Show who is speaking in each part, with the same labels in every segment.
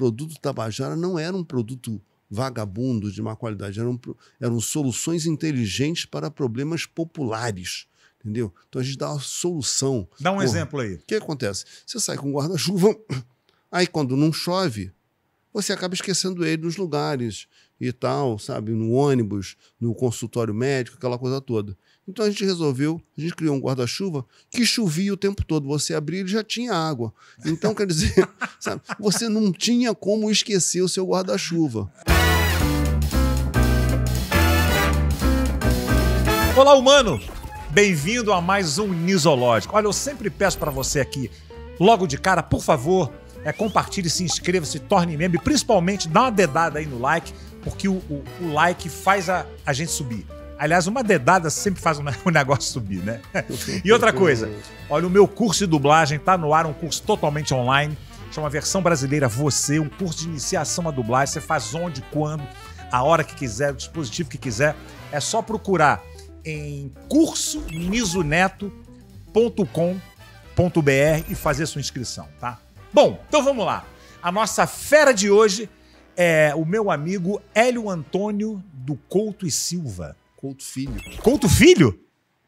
Speaker 1: produto Tabajara não era um produto vagabundo de má qualidade, eram, eram soluções inteligentes para problemas populares. Entendeu? Então a gente dá uma solução. Dá um Porra, exemplo aí. O que acontece? Você sai com guarda-chuva, aí quando não chove, você acaba esquecendo ele nos lugares e tal, sabe? No ônibus, no consultório médico, aquela coisa toda. Então a gente resolveu, a gente criou um guarda-chuva que chovia o tempo todo. Você abria e já tinha água. Então, quer dizer, sabe, você não tinha
Speaker 2: como esquecer o seu guarda-chuva. Olá, humano! Bem-vindo a mais um Nisológico. Olha, eu sempre peço para você aqui, logo de cara, por favor, é, compartilhe, se inscreva, se torne membro e principalmente dá uma dedada aí no like porque o, o, o like faz a, a gente subir. Aliás, uma dedada sempre faz o negócio subir, né? E outra coisa, olha, o meu curso de dublagem está no ar, um curso totalmente online, chama Versão Brasileira Você, um curso de iniciação à dublagem. Você faz onde, quando, a hora que quiser, o dispositivo que quiser. É só procurar em cursonisoneto.com.br e fazer sua inscrição, tá? Bom, então vamos lá. A nossa fera de hoje é o meu amigo Hélio Antônio do Couto e Silva. Couto Filho. Couto Filho?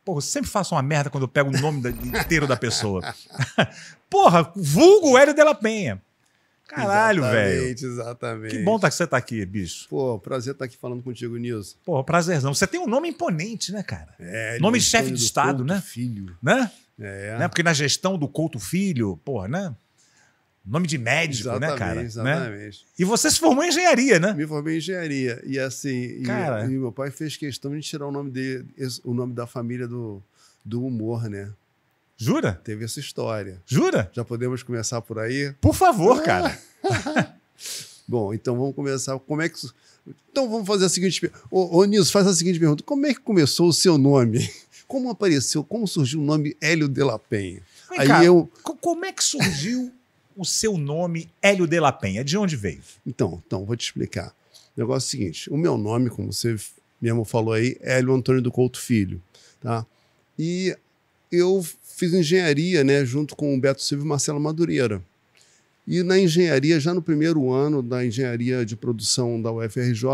Speaker 2: Porra, eu sempre faço uma merda quando eu pego o nome da, inteiro da pessoa. Porra, vulgo Hélio Della Penha. Caralho, velho. Exatamente, exatamente. Que bom tá que você tá aqui, bicho. Pô, prazer estar tá aqui falando contigo, Nilson.
Speaker 1: Pô, prazerzão.
Speaker 2: Você tem um nome imponente, né, cara? É, nome de chefe de Estado, Couto né? Filho. Né? É. né? Porque na gestão do Couto Filho, porra, né? Nome de médico, né, exatamente, né, cara? Exatamente. Né? E você se formou em
Speaker 1: engenharia, né? Me formei em engenharia. E assim, cara. E, e meu pai fez questão de tirar o nome dele, o nome da família do, do humor, né? Jura? Teve essa história. Jura? Já podemos começar por aí? Por favor, ah. cara. Bom, então vamos começar. Como é que. Então vamos fazer a seguinte pergunta. Ô, ô Nilson, faz a seguinte pergunta. Como é que começou o seu nome? Como apareceu? Como surgiu o nome Hélio de la Penha? Vem aí cá, eu...
Speaker 2: Como é que surgiu
Speaker 1: o seu nome, Hélio de la Penha? De onde veio? Então, então vou te explicar. O negócio é o seguinte: o meu nome, como você mesmo falou aí, é Hélio Antônio do Couto Filho. Tá? E eu fiz engenharia né, junto com o Beto Silva e Marcelo Madureira. E na engenharia, já no primeiro ano da engenharia de produção da UFRJ,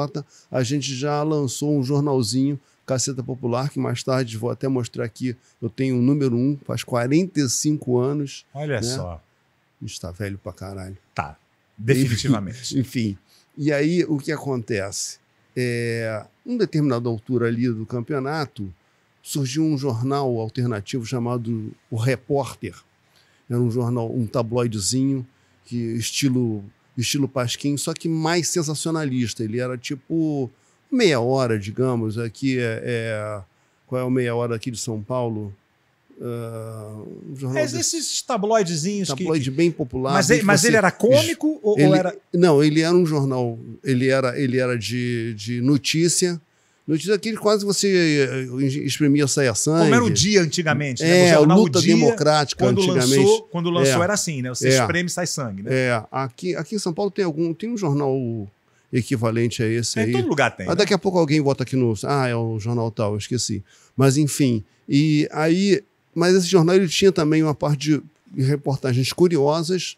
Speaker 1: a gente já lançou um jornalzinho Caceta Popular, que mais tarde vou até mostrar aqui. Eu tenho o número um, faz 45 anos. Olha né? só está velho pra caralho.
Speaker 2: Tá, definitivamente.
Speaker 1: Enfim, e aí o que acontece? É, em determinada altura ali do campeonato, surgiu um jornal alternativo chamado O Repórter. Era um jornal, um tabloidezinho, que, estilo, estilo Pasquim, só que mais sensacionalista. Ele era tipo meia hora, digamos, aqui é, é qual é o meia hora aqui de São Paulo? Uh, um é,
Speaker 2: esses tabloidezinhos tabloide que, bem popular mas, ele, mas ele era cômico ou, ele, ou, era
Speaker 1: não ele era um jornal ele era ele era de, de notícia notícia que quase você exprimia eh, saia sangue como era o dia antigamente né? É, o a luta dia, democrática quando antigamente lançou, quando lançou é, era assim né você é, espreme sai sangue né? é aqui aqui em São Paulo tem algum tem um jornal equivalente a esse é, aí. Em todo lugar tem. Mas ah, daqui né? a pouco alguém bota aqui no. Ah, é o jornal tal, eu esqueci. Mas enfim. E aí mas esse jornal ele tinha também uma parte de reportagens curiosas,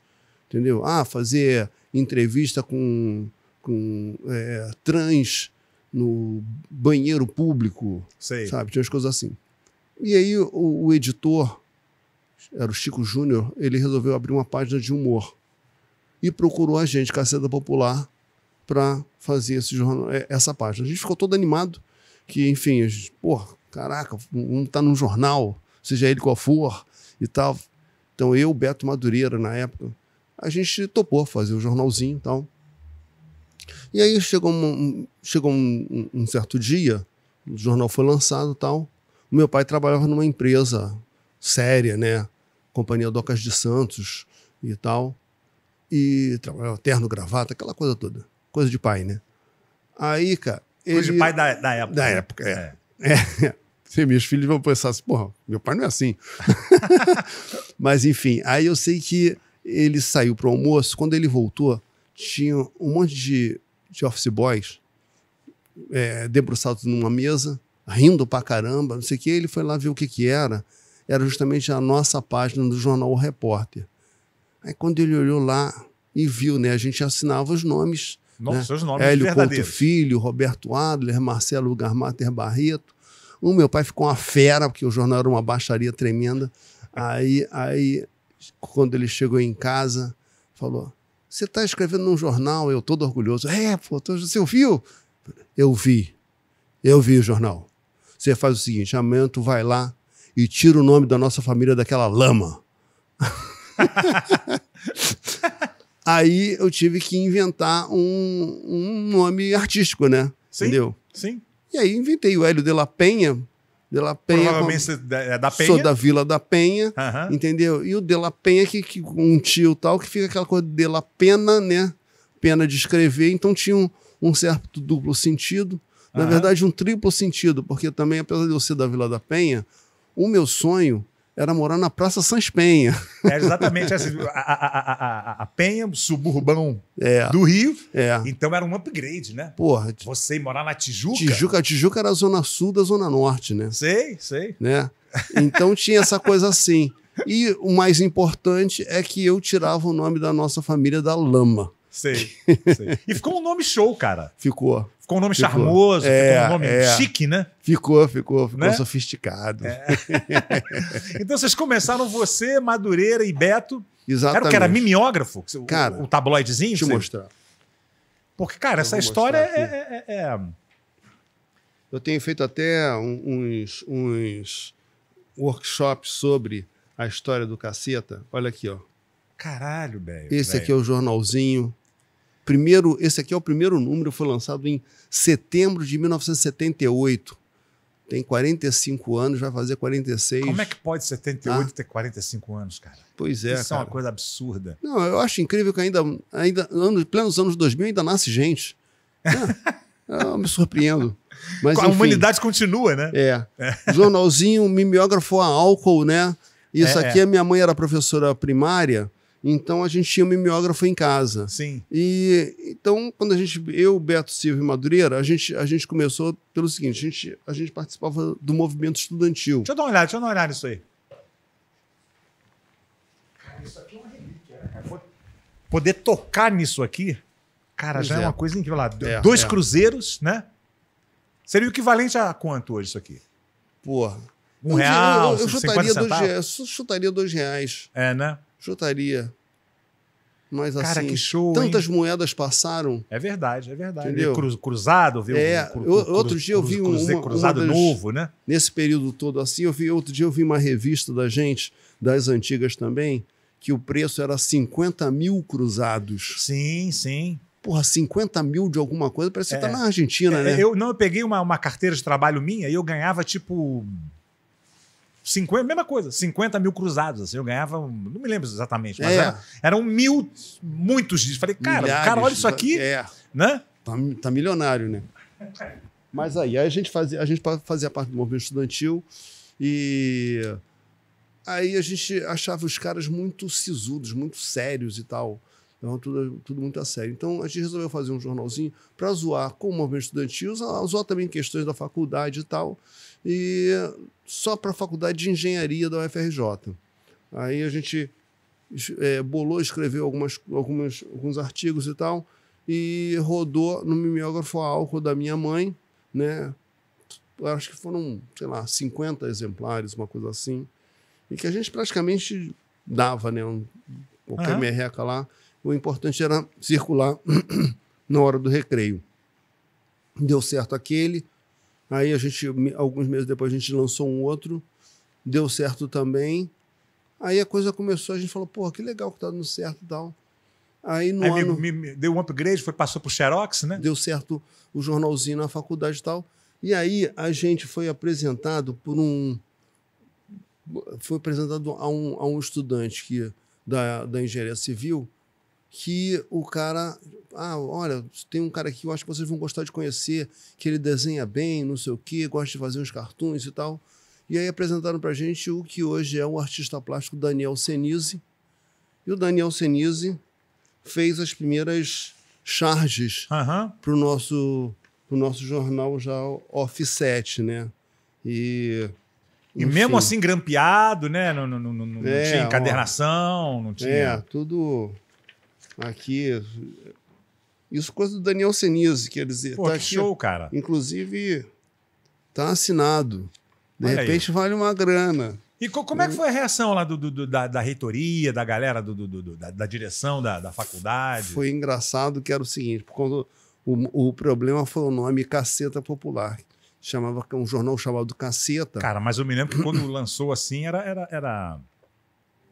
Speaker 1: entendeu? Ah, fazer entrevista com, com é, trans no banheiro público, Sei. sabe? Tinha as coisas assim. E aí o, o editor, era o Chico Júnior, ele resolveu abrir uma página de humor e procurou a gente, Caceta Popular, para fazer esse jornal, é, essa página. A gente ficou todo animado, que enfim, a gente, porra, caraca, um tá num jornal, seja ele qual for e tal. Então eu, Beto Madureira, na época, a gente topou fazer o um jornalzinho e tal. E aí chegou um, chegou um, um certo dia, o jornal foi lançado e tal. O meu pai trabalhava numa empresa séria, né? Companhia Docas de Santos e tal. E trabalhava terno, gravata, aquela coisa toda. Coisa de pai, né? Aí, cara.
Speaker 2: Coisa de pai da, da época. Da
Speaker 1: época, é. é. é. Sim, meus filhos vão pensar assim, porra, meu pai não é assim. Mas enfim, aí eu sei que ele saiu pro almoço, quando ele voltou, tinha um monte de, de office boys é, debruçados numa mesa, rindo pra caramba, não sei o que, ele foi lá ver o que que era, era justamente a nossa página do jornal O Repórter. Aí quando ele olhou lá e viu, né, a gente assinava os nomes, Nossa, né? nomes Hélio Couto Filho, Roberto Adler, Marcelo Garmater Barreto, o meu pai ficou uma fera, porque o jornal era uma baixaria tremenda. Aí, aí quando ele chegou em casa, falou: Você está escrevendo num jornal? Eu todo orgulhoso. É, pô, tô, você ouviu? Eu vi. Eu vi o jornal. Você faz o seguinte: amanhã tu vai lá e tira o nome da nossa família daquela lama. Aí eu tive que inventar um, um nome artístico, né? Sim, Entendeu? Sim. E aí inventei o Hélio de la Penha. De la Penha Provavelmente com... é da Penha. Sou da Vila da Penha, uhum. entendeu? E o de la Penha, que, que, um tio tal, que fica aquela coisa de la pena, né? Pena de escrever. Então tinha um, um certo duplo sentido. Na uhum. verdade, um triplo sentido, porque também, apesar de eu ser da Vila da Penha, o meu sonho era morar na Praça Sãs Penha. É exatamente essa,
Speaker 2: a, a, a, a
Speaker 1: Penha, suburbão é, do Rio.
Speaker 2: É. Então era um upgrade, né? Porra. Você morar na Tijuca. Tijuca,
Speaker 1: Tijuca era a zona sul da zona norte, né?
Speaker 2: Sei, sei.
Speaker 1: Né? Então tinha essa coisa assim. E o mais importante é que eu tirava o nome da nossa família da lama.
Speaker 2: Sei, sei. E ficou um nome show, cara. Ficou. Ficou um nome ficou. charmoso, é, ficou um é, nome é. chique, né? Ficou, ficou, ficou né? sofisticado. É. então vocês começaram você, Madureira e Beto. Exatamente. Era o que era mimeógrafo? Cara, o, o tabloidezinho? Deixa eu mostrar. Porque, cara, eu essa história é, é, é, Eu tenho
Speaker 1: feito até uns, uns workshops sobre a história do caceta. Olha aqui, ó.
Speaker 2: Caralho, velho. Esse véio. aqui é
Speaker 1: o jornalzinho. Primeiro, esse aqui é o primeiro número, foi lançado em setembro de 1978. Tem 45 anos, vai fazer 46. Como é que
Speaker 2: pode 78 ah?
Speaker 1: ter 45
Speaker 2: anos, cara? Pois é, Isso cara. é uma coisa absurda.
Speaker 1: Não, eu acho incrível que ainda, ainda anos, plenos anos 2000 ainda nasce gente. É, eu me surpreendo. Mas, a enfim, humanidade continua, né? É. é. Jornalzinho, mimeógrafo a álcool, né? Isso é, aqui, a é. é, minha mãe era professora primária então a gente tinha um mimeógrafo em casa. Sim. E então quando a gente eu, Beto Silva e Madureira, a gente a gente começou pelo seguinte, a
Speaker 2: gente a gente participava do movimento estudantil. Deixa eu dar uma olhada, deixa eu dar uma olhada nisso aí. Isso aqui é uma relíquia. Poder tocar nisso aqui, cara, pois já é. é. uma coisa incrível é, é, Dois é. cruzeiros, né? Seria o equivalente a quanto hoje isso aqui? Porra. Um, um real, eu, eu, eu chutaria dois,
Speaker 1: eu chutaria dois reais.
Speaker 2: É, né? chutaria. Mas Cara, assim, que show, tantas
Speaker 1: hein? moedas passaram. É verdade, é verdade. Entendeu? Cru, cruzado, viu? É, cru, cru, outro dia eu vi um cruzado uma das, novo, né? Nesse período todo assim, eu vi outro dia eu vi uma revista da gente, das antigas também, que o preço era 50 mil cruzados. Sim, sim. Porra, 50 mil de alguma coisa, parece que é, você tá é. na Argentina, é, né? Eu,
Speaker 2: não, eu peguei uma, uma carteira de trabalho minha e eu ganhava tipo 50, mesma coisa, 50 mil cruzados. Assim, eu ganhava, não me lembro exatamente, mas é. era, eram mil, muitos dias. Falei, cara, Milhares, cara, olha isso aqui. É. Né? Tá, tá milionário, né? Mas aí, aí a gente fazia,
Speaker 1: a gente fazia parte do movimento estudantil e aí a gente achava os caras muito sisudos, muito sérios e tal. Então, tudo, tudo muito a sério. Então, a gente resolveu fazer um jornalzinho para zoar com o movimento estudantil, zoar também questões da faculdade e tal e só para a faculdade de engenharia da UFRJ. Aí a gente é, bolou, escreveu algumas, algumas, alguns artigos e tal, e rodou no mimeógrafo álcool da minha mãe, né? Acho que foram, sei lá, 50 exemplares, uma coisa assim. E que a gente praticamente dava, né? Um, qualquer uhum. merreca lá. O importante era circular na hora do recreio. Deu certo aquele, Aí a gente, alguns meses depois, a gente lançou um outro, deu certo também. Aí a coisa começou, a gente falou, porra, que legal que tá dando certo e tal. Aí no Aí ano... Me, me deu um upgrade, foi, passou pro Xerox, né? Deu certo o jornalzinho na faculdade e tal. E aí a gente foi apresentado por um... Foi apresentado a um, a um estudante que, da, da engenharia civil, que o cara. Ah, olha, tem um cara aqui, eu acho que vocês vão gostar de conhecer, que ele desenha bem, não sei o quê, gosta de fazer uns cartoons e tal. E aí apresentaram pra gente o que hoje é o artista plástico Daniel Senise. E o Daniel Senise fez as primeiras charges uhum. pro, nosso, pro nosso jornal já offset, né? E e mesmo assim,
Speaker 2: grampeado, né? Não, não, não, não, é, tinha encadernação, não é, tinha. É,
Speaker 1: tudo, Aqui. Isso coisa do Daniel Senise, quer dizer. Pô, tá aqui, show, cara. Inclusive, tá assinado. De Olha repente aí. vale uma grana.
Speaker 2: E co como é que foi a reação lá do, do da, da, reitoria, da galera, do, do da, da, direção da, da, faculdade? Foi engraçado
Speaker 1: que era o seguinte, quando o, o problema foi o nome Caceta Popular. Chamava é um jornal chamado Caceta. Cara,
Speaker 2: mas eu me lembro que quando lançou assim, era, era, era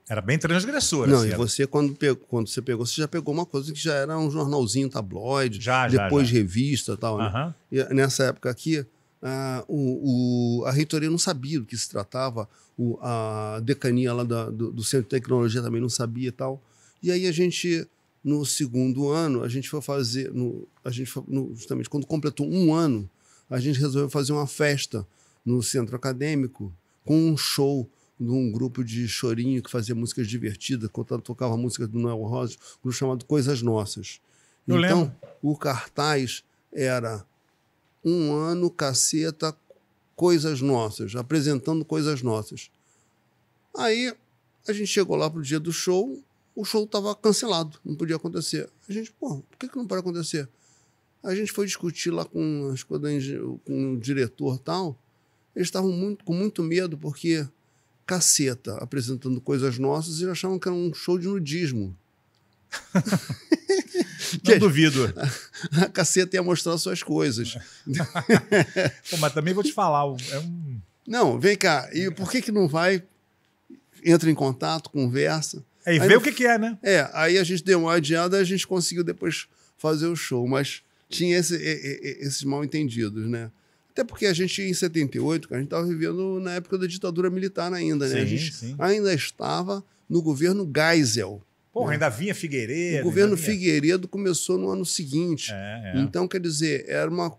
Speaker 1: era bem transgressor. Não, assim, e você, quando, pegou, quando você pegou, você já pegou uma coisa que já era um jornalzinho tabloide, já, depois já, já. revista tal, né? e tal. Ah, nessa época aqui, ah, o, o, a reitoria não sabia do que se tratava, o, a decania lá da, do, do, Centro de Tecnologia também não sabia e tal. E aí a gente, no segundo ano, a gente foi fazer, no, a gente foi, no, justamente quando completou um ano, a gente resolveu fazer uma festa no centro acadêmico com um show num grupo de chorinho que fazia músicas divertidas, quando tocava música do Noel Rosa, um grupo chamado Coisas Nossas. Eu então, lembro. o cartaz era um ano, caceta, coisas nossas, apresentando coisas nossas. Aí a gente chegou lá pro dia do show, o show estava cancelado, não podia acontecer. A gente, pô, por que, que não pode acontecer? A gente foi discutir lá com, com o diretor tal. Eles estavam muito, com muito medo, porque caceta apresentando coisas nossas e achavam que era um show de nudismo. Não duvido. A, a caceta ia mostrar suas coisas. Pô, mas também vou te falar. É um... Não, vem cá. E por que, que não vai? Entra em contato, conversa. É, e aí vê o que, que é, né? É, aí a gente deu uma adiada e a gente conseguiu depois fazer o show. Mas tinha esse, esses mal entendidos, né? Até porque a gente, em 78, a gente estava vivendo na época da ditadura militar ainda, né? Sim, a gente sim. ainda estava no governo Geisel.
Speaker 2: Porra, né? ainda vinha Figueiredo. O governo vinha...
Speaker 1: Figueiredo começou no ano seguinte. É, é. Então, quer dizer, era uma.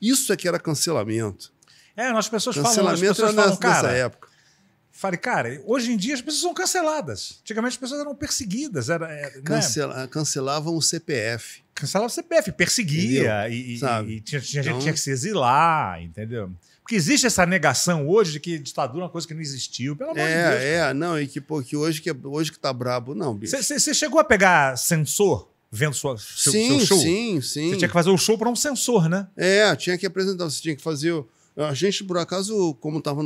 Speaker 1: Isso é que era cancelamento.
Speaker 2: É, nós pessoas cancelamento falam, as pessoas nessa, cara, nessa época. Falei, cara, hoje em dia as pessoas são canceladas. Antigamente as pessoas eram perseguidas. Era, era é, né? Cancela, né? Cancelavam o CPF cancelava o CPF, perseguia e, e, tinha, tinha então... gente tinha que se exilar, entendeu? Porque existe essa negação hoje de que ditadura é uma coisa que não existiu, pelo amor é, de Deus.
Speaker 1: É, é, não, e que, pô, que hoje que é, hoje que tá brabo, não, bicho. Você chegou a pegar sensor vendo sua, seu, sim, seu show? Sim, sim, sim. Você tinha que fazer o show
Speaker 2: para um sensor, né?
Speaker 1: É, tinha que apresentar, você tinha que fazer o a gente, por acaso, como estava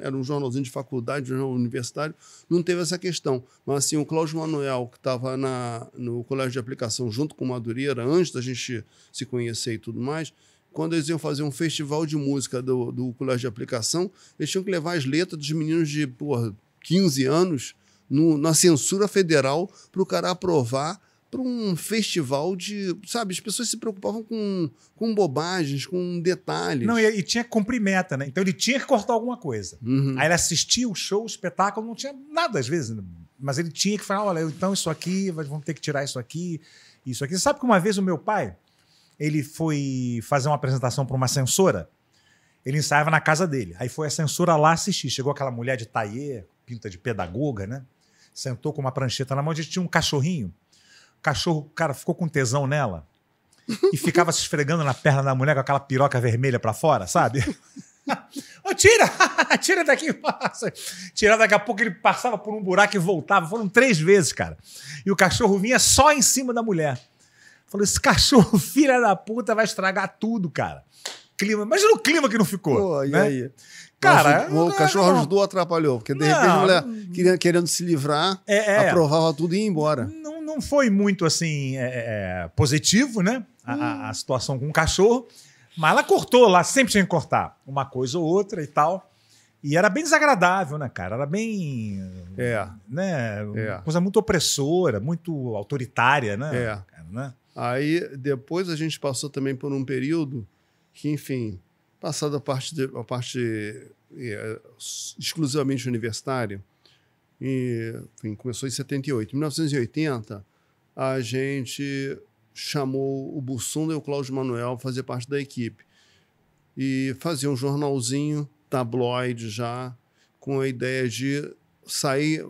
Speaker 1: era um jornalzinho de faculdade, jornal universitário, não teve essa questão. Mas assim, o Cláudio Manuel, que estava no colégio de aplicação junto com o Madureira, antes da gente se conhecer e tudo mais, quando eles iam fazer um festival de música do, do colégio de aplicação, eles tinham que levar as letras dos meninos de porra, 15 anos no, na censura federal para o cara aprovar para um festival
Speaker 2: de. Sabe, as pessoas se preocupavam com, com bobagens, com detalhes. Não, e, e tinha que cumprir meta, né? Então ele tinha que cortar alguma coisa. Uhum. Aí ele assistia o show, o espetáculo, não tinha nada às vezes, né? mas ele tinha que falar: olha, então isso aqui, vamos ter que tirar isso aqui, isso aqui. Você sabe que uma vez o meu pai, ele foi fazer uma apresentação para uma censora, ele ensaiava na casa dele. Aí foi a censora lá assistir. Chegou aquela mulher de taie, pinta de pedagoga, né? Sentou com uma prancheta na mão, a gente tinha um cachorrinho cachorro, cara, ficou com tesão nela e ficava se esfregando na perna da mulher com aquela piroca vermelha para fora, sabe? oh, tira! tira daqui! tira Tirar daqui a pouco ele passava por um buraco e voltava. Foram três vezes, cara. E o cachorro vinha só em cima da mulher. Falou: esse cachorro, filha da puta, vai estragar tudo, cara. Clima. Imagina o clima que não ficou. Pô, né? aí? Cara, o, o, cachorro não, ajudou atrapalhou? Porque de não, repente a mulher querendo, querendo se livrar, é, é, aprovava tudo e ia embora. Não não foi muito assim é, é, é, positivo, né? A, a, a, hum. situação com o cachorro. Mas ela cortou lá, sempre tinha que cortar uma coisa ou outra e tal. E era bem desagradável, né, cara? Era bem. É. Né? É. Coisa muito opressora, muito autoritária, né? É. Cara, né?
Speaker 1: Aí depois a gente passou também por um período que, enfim, passada a parte, de, a parte é, exclusivamente universitária, e, enfim, começou em 78. Em 1980, a gente chamou o Bussunda e o Cláudio Manuel fazer parte da equipe. E fazia um jornalzinho, tabloide já, com a ideia de sair,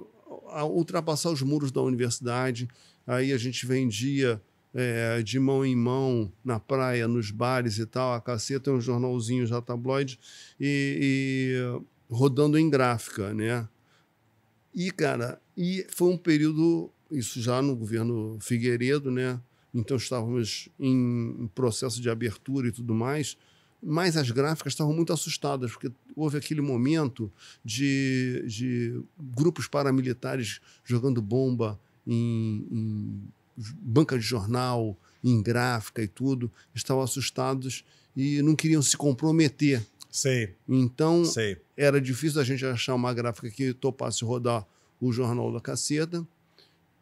Speaker 1: ultrapassar os muros da universidade. Aí a gente vendia é, de mão em mão na praia, nos bares e tal, a caceta, é um jornalzinho já tabloide, e, e rodando em gráfica, né? E, cara, e foi um período, isso já no governo Figueiredo, né? Então estávamos em processo de abertura e tudo mais, mas as gráficas estavam muito assustadas, porque houve aquele momento de, de grupos paramilitares jogando bomba em, em banca de jornal, em gráfica e tudo, estavam assustados e não queriam se comprometer Sei. Então, Sei. era difícil a gente achar uma gráfica que topasse rodar o Jornal da Caceta.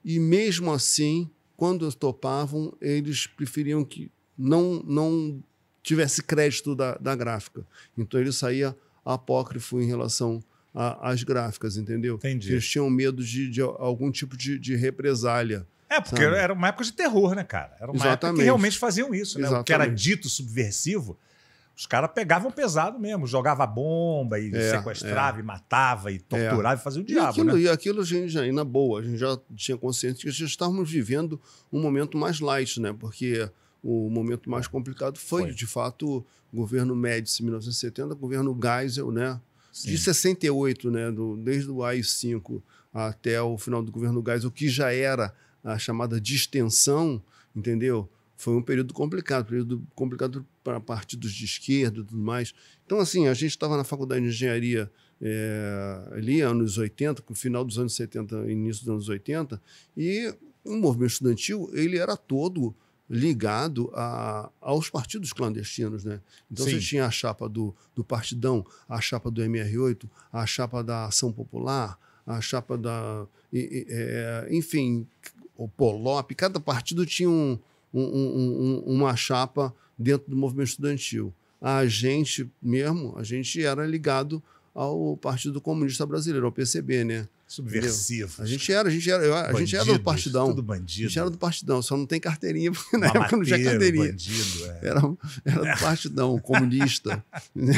Speaker 1: E mesmo assim, quando topavam, eles preferiam que não, não tivesse crédito da, da gráfica. Então, ele saía apócrifo em relação às gráficas, entendeu? Entendi. Eles tinham medo
Speaker 2: de, de algum tipo de, de represália. É, porque sabe? era uma época de terror, né, cara? Era uma Exatamente. época que realmente faziam isso, né? Exatamente. O que era dito subversivo os caras pegavam pesado mesmo, jogava bomba e é, sequestrava, é. e matava, e é. torturava, é. e fazia o diabo. E aquilo, né? e aquilo a gente
Speaker 1: já, na boa, a gente já tinha consciência que já estávamos vivendo um momento mais light, né? Porque o momento mais complicado foi, foi. de fato, o governo Médici, 1970, governo Geisel, né? Sim. De 68, né? Do, desde o AI-5 até o final do governo Geisel, que já era a chamada distensão, entendeu? Foi um período complicado, período complicado para partidos de esquerda e tudo mais. Então, assim, a gente estava na faculdade de engenharia é, ali, anos 80, com o final dos anos 70, início dos anos 80, e o movimento estudantil ele era todo ligado a, aos partidos clandestinos. Né? Então Sim. você tinha a chapa do, do Partidão, a chapa do MR8, a chapa da Ação Popular, a chapa da. E, e, é, enfim, o Polop, cada partido tinha um, um, um, uma chapa dentro do movimento estudantil. A gente mesmo, a gente era ligado ao Partido Comunista Brasileiro, ao PCB, né? Subversivo. A gente era, a gente era, a gente era do partidão. Tudo bandido. A gente era do partidão, só não tem carteirinha, porque na Mamateiro, época não tinha carteirinha. Bandido, é. era, era do é. partidão, comunista. Né?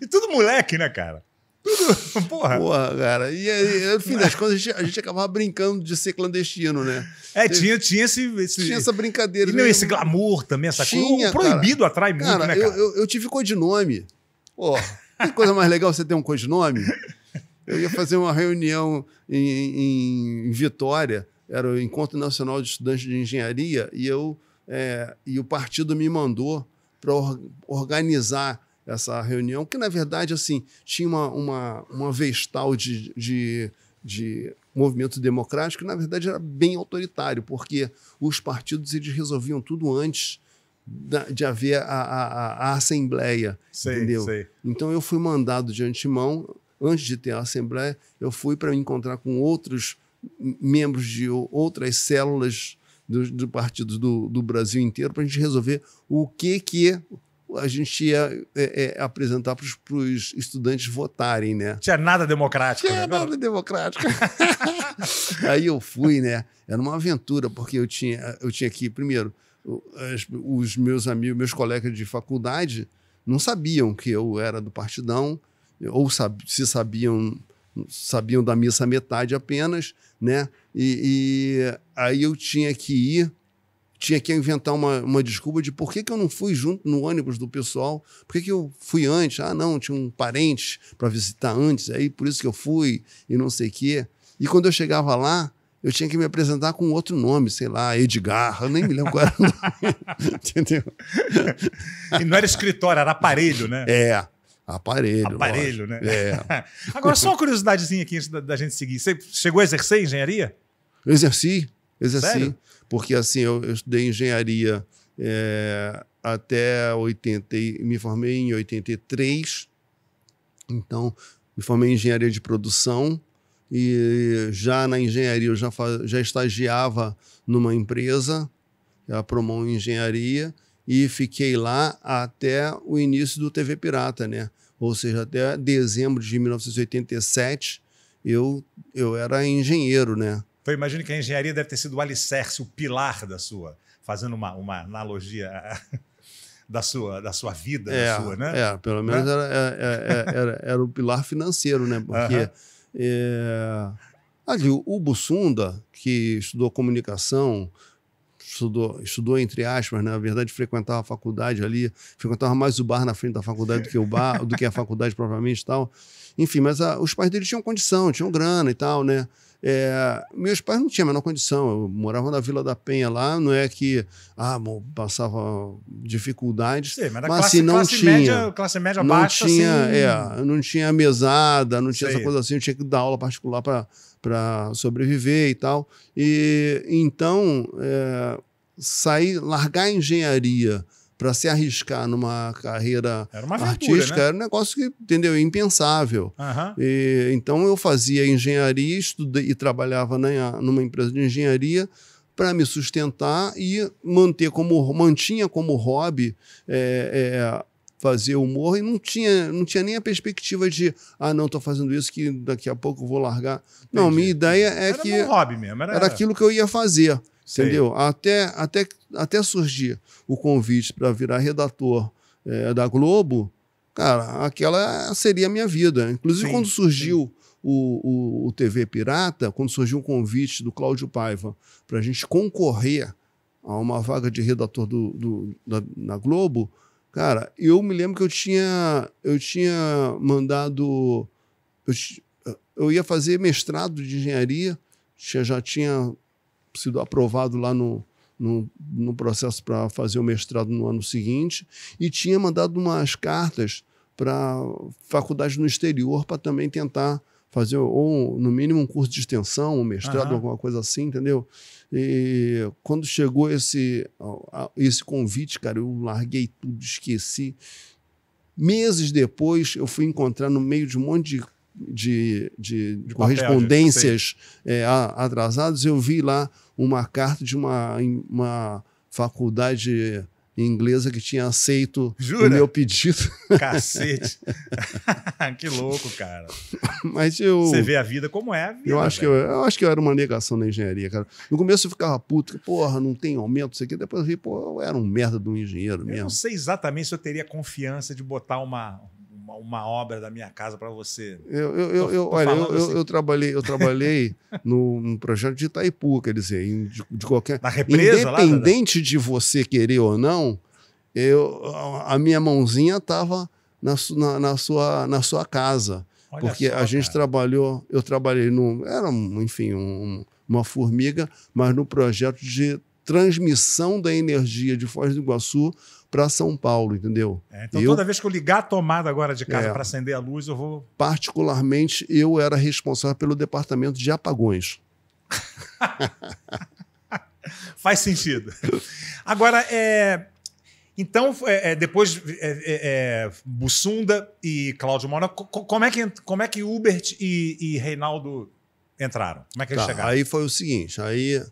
Speaker 1: e tudo
Speaker 2: moleque, né, cara? Tudo.
Speaker 1: Porra. Porra, cara. E aí, no fim das contas, a gente, a gente, acabava brincando de ser clandestino, né? É, Teve, tinha, tinha esse, esse, Tinha essa brincadeira. E meu esse glamour também, essa coisa. O proibido cara. atrai muito, cara, né, cara? Eu, eu, eu tive codinome. Porra. Que coisa mais legal você ter um codinome? Eu ia fazer uma reunião em, em, em, Vitória, era o Encontro Nacional de Estudantes de Engenharia, e, eu, é, e o partido me mandou para or, organizar essa reunião, que na verdade assim tinha uma, uma, uma vestal de, de, de movimento democrático, que na verdade era bem autoritário, porque os partidos eles resolviam tudo antes de haver a, a, a assembleia, sei, entendeu? Sei. Então eu fui mandado de antemão, antes de ter a assembleia, eu fui para me encontrar com outros membros de outras células do, do partido do, do Brasil inteiro para a gente resolver o que que a gente ia é, é, apresentar para os estudantes votarem, né? Tinha nada democrático. Tinha né? nada democrático. Aí eu fui, né? Era uma aventura, porque eu tinha, eu tinha que, primeiro, os meus amigos, meus colegas de faculdade não sabiam que eu era do partidão, ou se sabiam, sabiam da missa metade apenas, né? E, e aí eu tinha que ir tinha que inventar uma, uma desculpa de por que, que eu não fui junto no ônibus do pessoal, por que, que eu fui antes? Ah, não, tinha um parente para visitar antes, aí por isso que eu fui e não sei o quê. E quando eu chegava lá, eu tinha que me apresentar com outro nome, sei lá, Edgar, eu nem me lembro qual era o nome. Entendeu?
Speaker 2: E não era escritório, era aparelho, né? É.
Speaker 1: Aparelho. Aparelho, lógico. né? É.
Speaker 2: Agora, só uma curiosidadezinha aqui antes da, da gente seguir. Você chegou a exercer engenharia? Eu exerci, exerci. Sério?
Speaker 1: Porque assim, eu, eu estudei engenharia é, até 80, me formei em 83, então me formei em engenharia de produção e já na engenharia eu já, já estagiava numa empresa, a Promon Engenharia, e fiquei lá até o início do TV Pirata, né? Ou seja, até dezembro de 1987 eu, eu era engenheiro, né?
Speaker 2: Então imagino que a engenharia deve ter sido o alicerce, o pilar da sua, fazendo uma, uma analogia ah, da sua, da sua vida, é, da sua, né? É, pelo né? menos Era,
Speaker 1: era, é, é, é, era, era, o pilar financeiro, né? Porque uh -huh. é, ali, o Bussunda, que estudou comunicação, estudou, estudou entre aspas, né? Na verdade, frequentava a faculdade ali, frequentava mais o bar na frente da faculdade do que o bar, do que a faculdade propriamente e tal. Enfim, mas a, ah, os pais dele tinham condição, tinham grana e tal, né? É, meus pais não tinham a menor condição, eu morava na Vila da Penha lá, não é que ah, passava dificuldades, Sim, mas, mas classe, assim, não classe tinha. Média, classe média não baixa, tinha, assim... é, não tinha mesada, não tinha essa coisa assim, eu tinha que dar aula particular para sobreviver e tal. E então, é, sair, largar a engenharia para se arriscar numa carreira era artística, né? era um negócio que, entendeu, impensável. Uhum. E, então eu fazia engenharia estudei, e trabalhava na, numa empresa de engenharia para me sustentar e manter como mantinha como hobby é, é, fazer humor e não tinha, não tinha nem a perspectiva de, ah, não, estou fazendo isso que daqui a pouco vou largar. Entendi. Não, minha ideia é era que. Era hobby mesmo, era... era aquilo que eu ia fazer. Entendeu? Até, até, até surgir o convite para virar redator é, da Globo, cara, aquela seria a minha vida. Inclusive, sim, quando surgiu o, o, o, TV Pirata, quando surgiu um convite do Cláudio Paiva para a gente concorrer a uma vaga de redator do, do, da, na Globo, cara, eu me lembro que eu tinha, eu tinha mandado. Eu, eu ia fazer mestrado de engenharia, já tinha sido aprovado lá no, no, no processo para fazer o mestrado no ano seguinte, e tinha mandado umas cartas para faculdades no exterior para também tentar fazer, ou no mínimo, um curso de extensão, um mestrado, uhum. alguma coisa assim, entendeu? E quando chegou esse, esse convite, cara, eu larguei tudo, esqueci. Meses depois, eu fui encontrar no meio de um monte de de, de, de correspondências é, atrasadas, eu vi lá uma carta de uma, uma faculdade inglesa que tinha aceito Jura? o meu pedido. Cacete. que louco, cara.
Speaker 2: Mas eu. Você vê a vida como é a vida. Eu acho, que eu,
Speaker 1: eu, acho que eu era uma negação na engenharia, cara. No começo eu ficava puto, que, porra, não tem aumento, isso aqui. Depois eu vi, pô, eu era um merda de um engenheiro eu mesmo. Eu não
Speaker 2: sei exatamente se eu teria confiança de botar uma, uma, obra da minha casa para você. Eu, eu, eu, olha, eu, assim. eu, trabalhei, eu trabalhei
Speaker 1: num projeto de Itaipu, quer dizer, de, de qualquer. Na represa, Independente lá, de você querer ou não, eu, a minha mãozinha estava na, na, na, sua, na sua casa. Olha porque só, a gente cara. trabalhou, eu trabalhei num. Era, enfim, um, uma formiga, mas no projeto de transmissão da energia de Foz do Iguaçu para São Paulo, entendeu? É, então eu, toda
Speaker 2: vez que eu ligar a tomada agora de casa é, para acender a luz, eu vou.
Speaker 1: Particularmente, eu era responsável pelo departamento de apagões.
Speaker 2: Faz sentido. Agora, é, então, é, é depois é, é, é, Bussunda e Cláudio Mora, como é que, como é que Hubert e, e Reinaldo entraram? Como é que eles tá, chegaram?
Speaker 1: Aí foi o seguinte, aí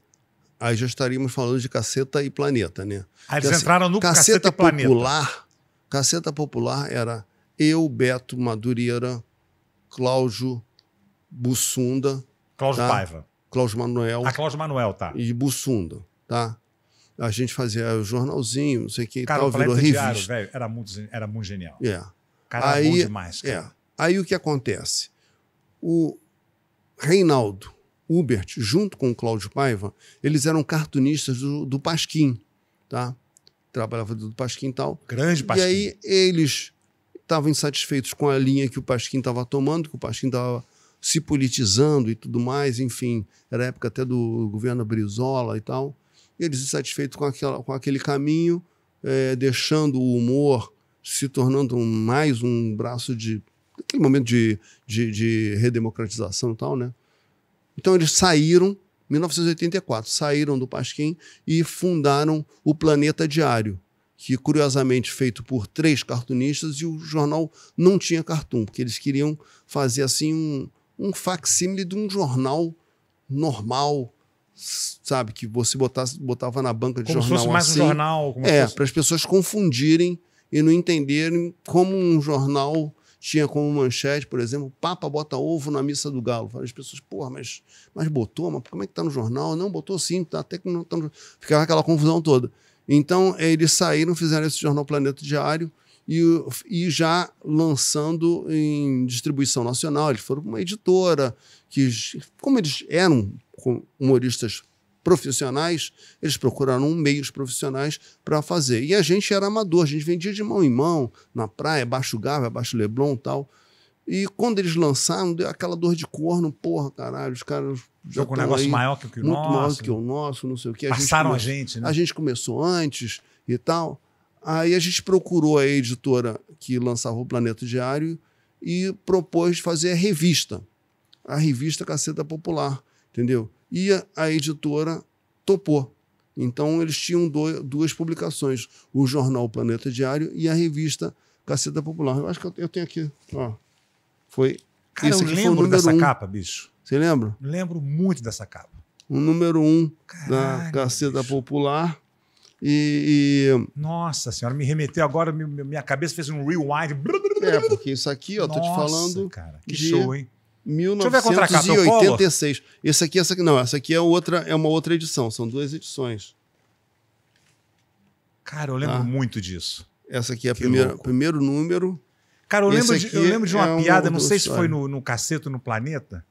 Speaker 1: aí já estaríamos falando de caceta e planeta, né? Aí eles assim, entraram no caceta, caceta popular. Planeta. Caceta popular era eu, Beto Madureira, Cláudio Bussunda. Cláudio tá? Paiva. Cláudio Manuel. Ah, Cláudio Manuel, tá. E Bussunda, tá? A gente fazia o jornalzinho, não sei o que cara, tal, o virou revista. Diário,
Speaker 2: véio, era, muito, era muito genial. É.
Speaker 1: Cara, aí, era bom demais, cara. É. Aí o que acontece? O Reinaldo, Hubert, junto com o Cláudio Paiva, eles eram cartunistas do, do Pasquim, tá? Trabalhava do Pasquim e tal. Grande Pasquim. E aí eles estavam insatisfeitos com a linha que o Pasquim estava tomando, que o Pasquim estava se politizando e tudo mais, enfim, era época até do governo Brizola e tal. E eles insatisfeitos com, aquela, com aquele caminho, é, deixando o humor se tornando mais um braço de aquele momento de, de, de redemocratização e tal, né? Então eles saíram, 1984, saíram do Pasquim e fundaram o Planeta Diário, que curiosamente feito por três cartunistas e o jornal não tinha cartoon, porque eles queriam fazer assim um, um facsímile de um jornal normal, sabe, que você botasse, botava na banca de como jornal se fosse mais assim. Um jornal, como é, fosse... Assim. para as pessoas confundirem e não entenderem como um jornal tinha como manchete, por exemplo, Papa bota ovo na missa do galo. As pessoas, porra, mas, mas botou, mas como é que tá no jornal? Não, botou sim, tá até que não tá no... Ficava aquela confusão toda. Então, eles saíram, fizeram esse jornal Planeta Diário e, e já lançando em distribuição nacional. Eles foram uma editora que, como eles eram humoristas profissionais, eles procuraram um meios profissionais para fazer. E a gente era amador, a gente vendia de mão em mão, na praia, baixo Gávea, baixo Leblon tal. E quando eles lançaram, deu aquela dor de corno, porra, caralho, os caras já com um negócio maior que o muito nosso. maior que o né? nosso, não sei o que. Passaram a gente, a gente, né? A gente começou antes e tal. Aí a gente procurou a editora que lançava o Planeta Diário e propôs fazer a revista. A revista Caceta Popular, entendeu? e a editora topou. Então eles tinham duas publicações, o jornal Planeta Diário e a revista Caceta Popular. Eu acho
Speaker 2: que eu, eu tenho aqui, ó.
Speaker 1: Foi Cara, eu lembro dessa um. capa, bicho. Você lembra?
Speaker 2: Lembro muito dessa capa. O número um Caralho, da Caceta bicho. Popular. E, e, Nossa senhora, me remeteu agora, minha cabeça fez um rewind. É, porque isso aqui, ó, Nossa, tô te falando. Cara, que de... show, hein? 1986.
Speaker 1: É Esse aqui, essa aqui não, essa aqui é outra, é uma outra edição, são duas edições.
Speaker 2: Cara, eu lembro ah. muito disso.
Speaker 1: Essa aqui é o primeiro número.
Speaker 2: Cara, eu lembro, de, eu lembro de uma é piada, não sei se foi no, no Caceto no Planeta,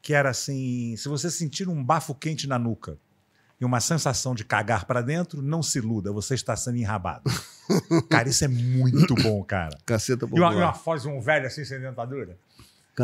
Speaker 2: que era assim: se você sentir um bafo quente na nuca e uma sensação de cagar para dentro, não se iluda, você está sendo enrabado. cara, isso é muito bom, cara. Caceta bom. E uma, e uma foz, um velho assim sem dentadura.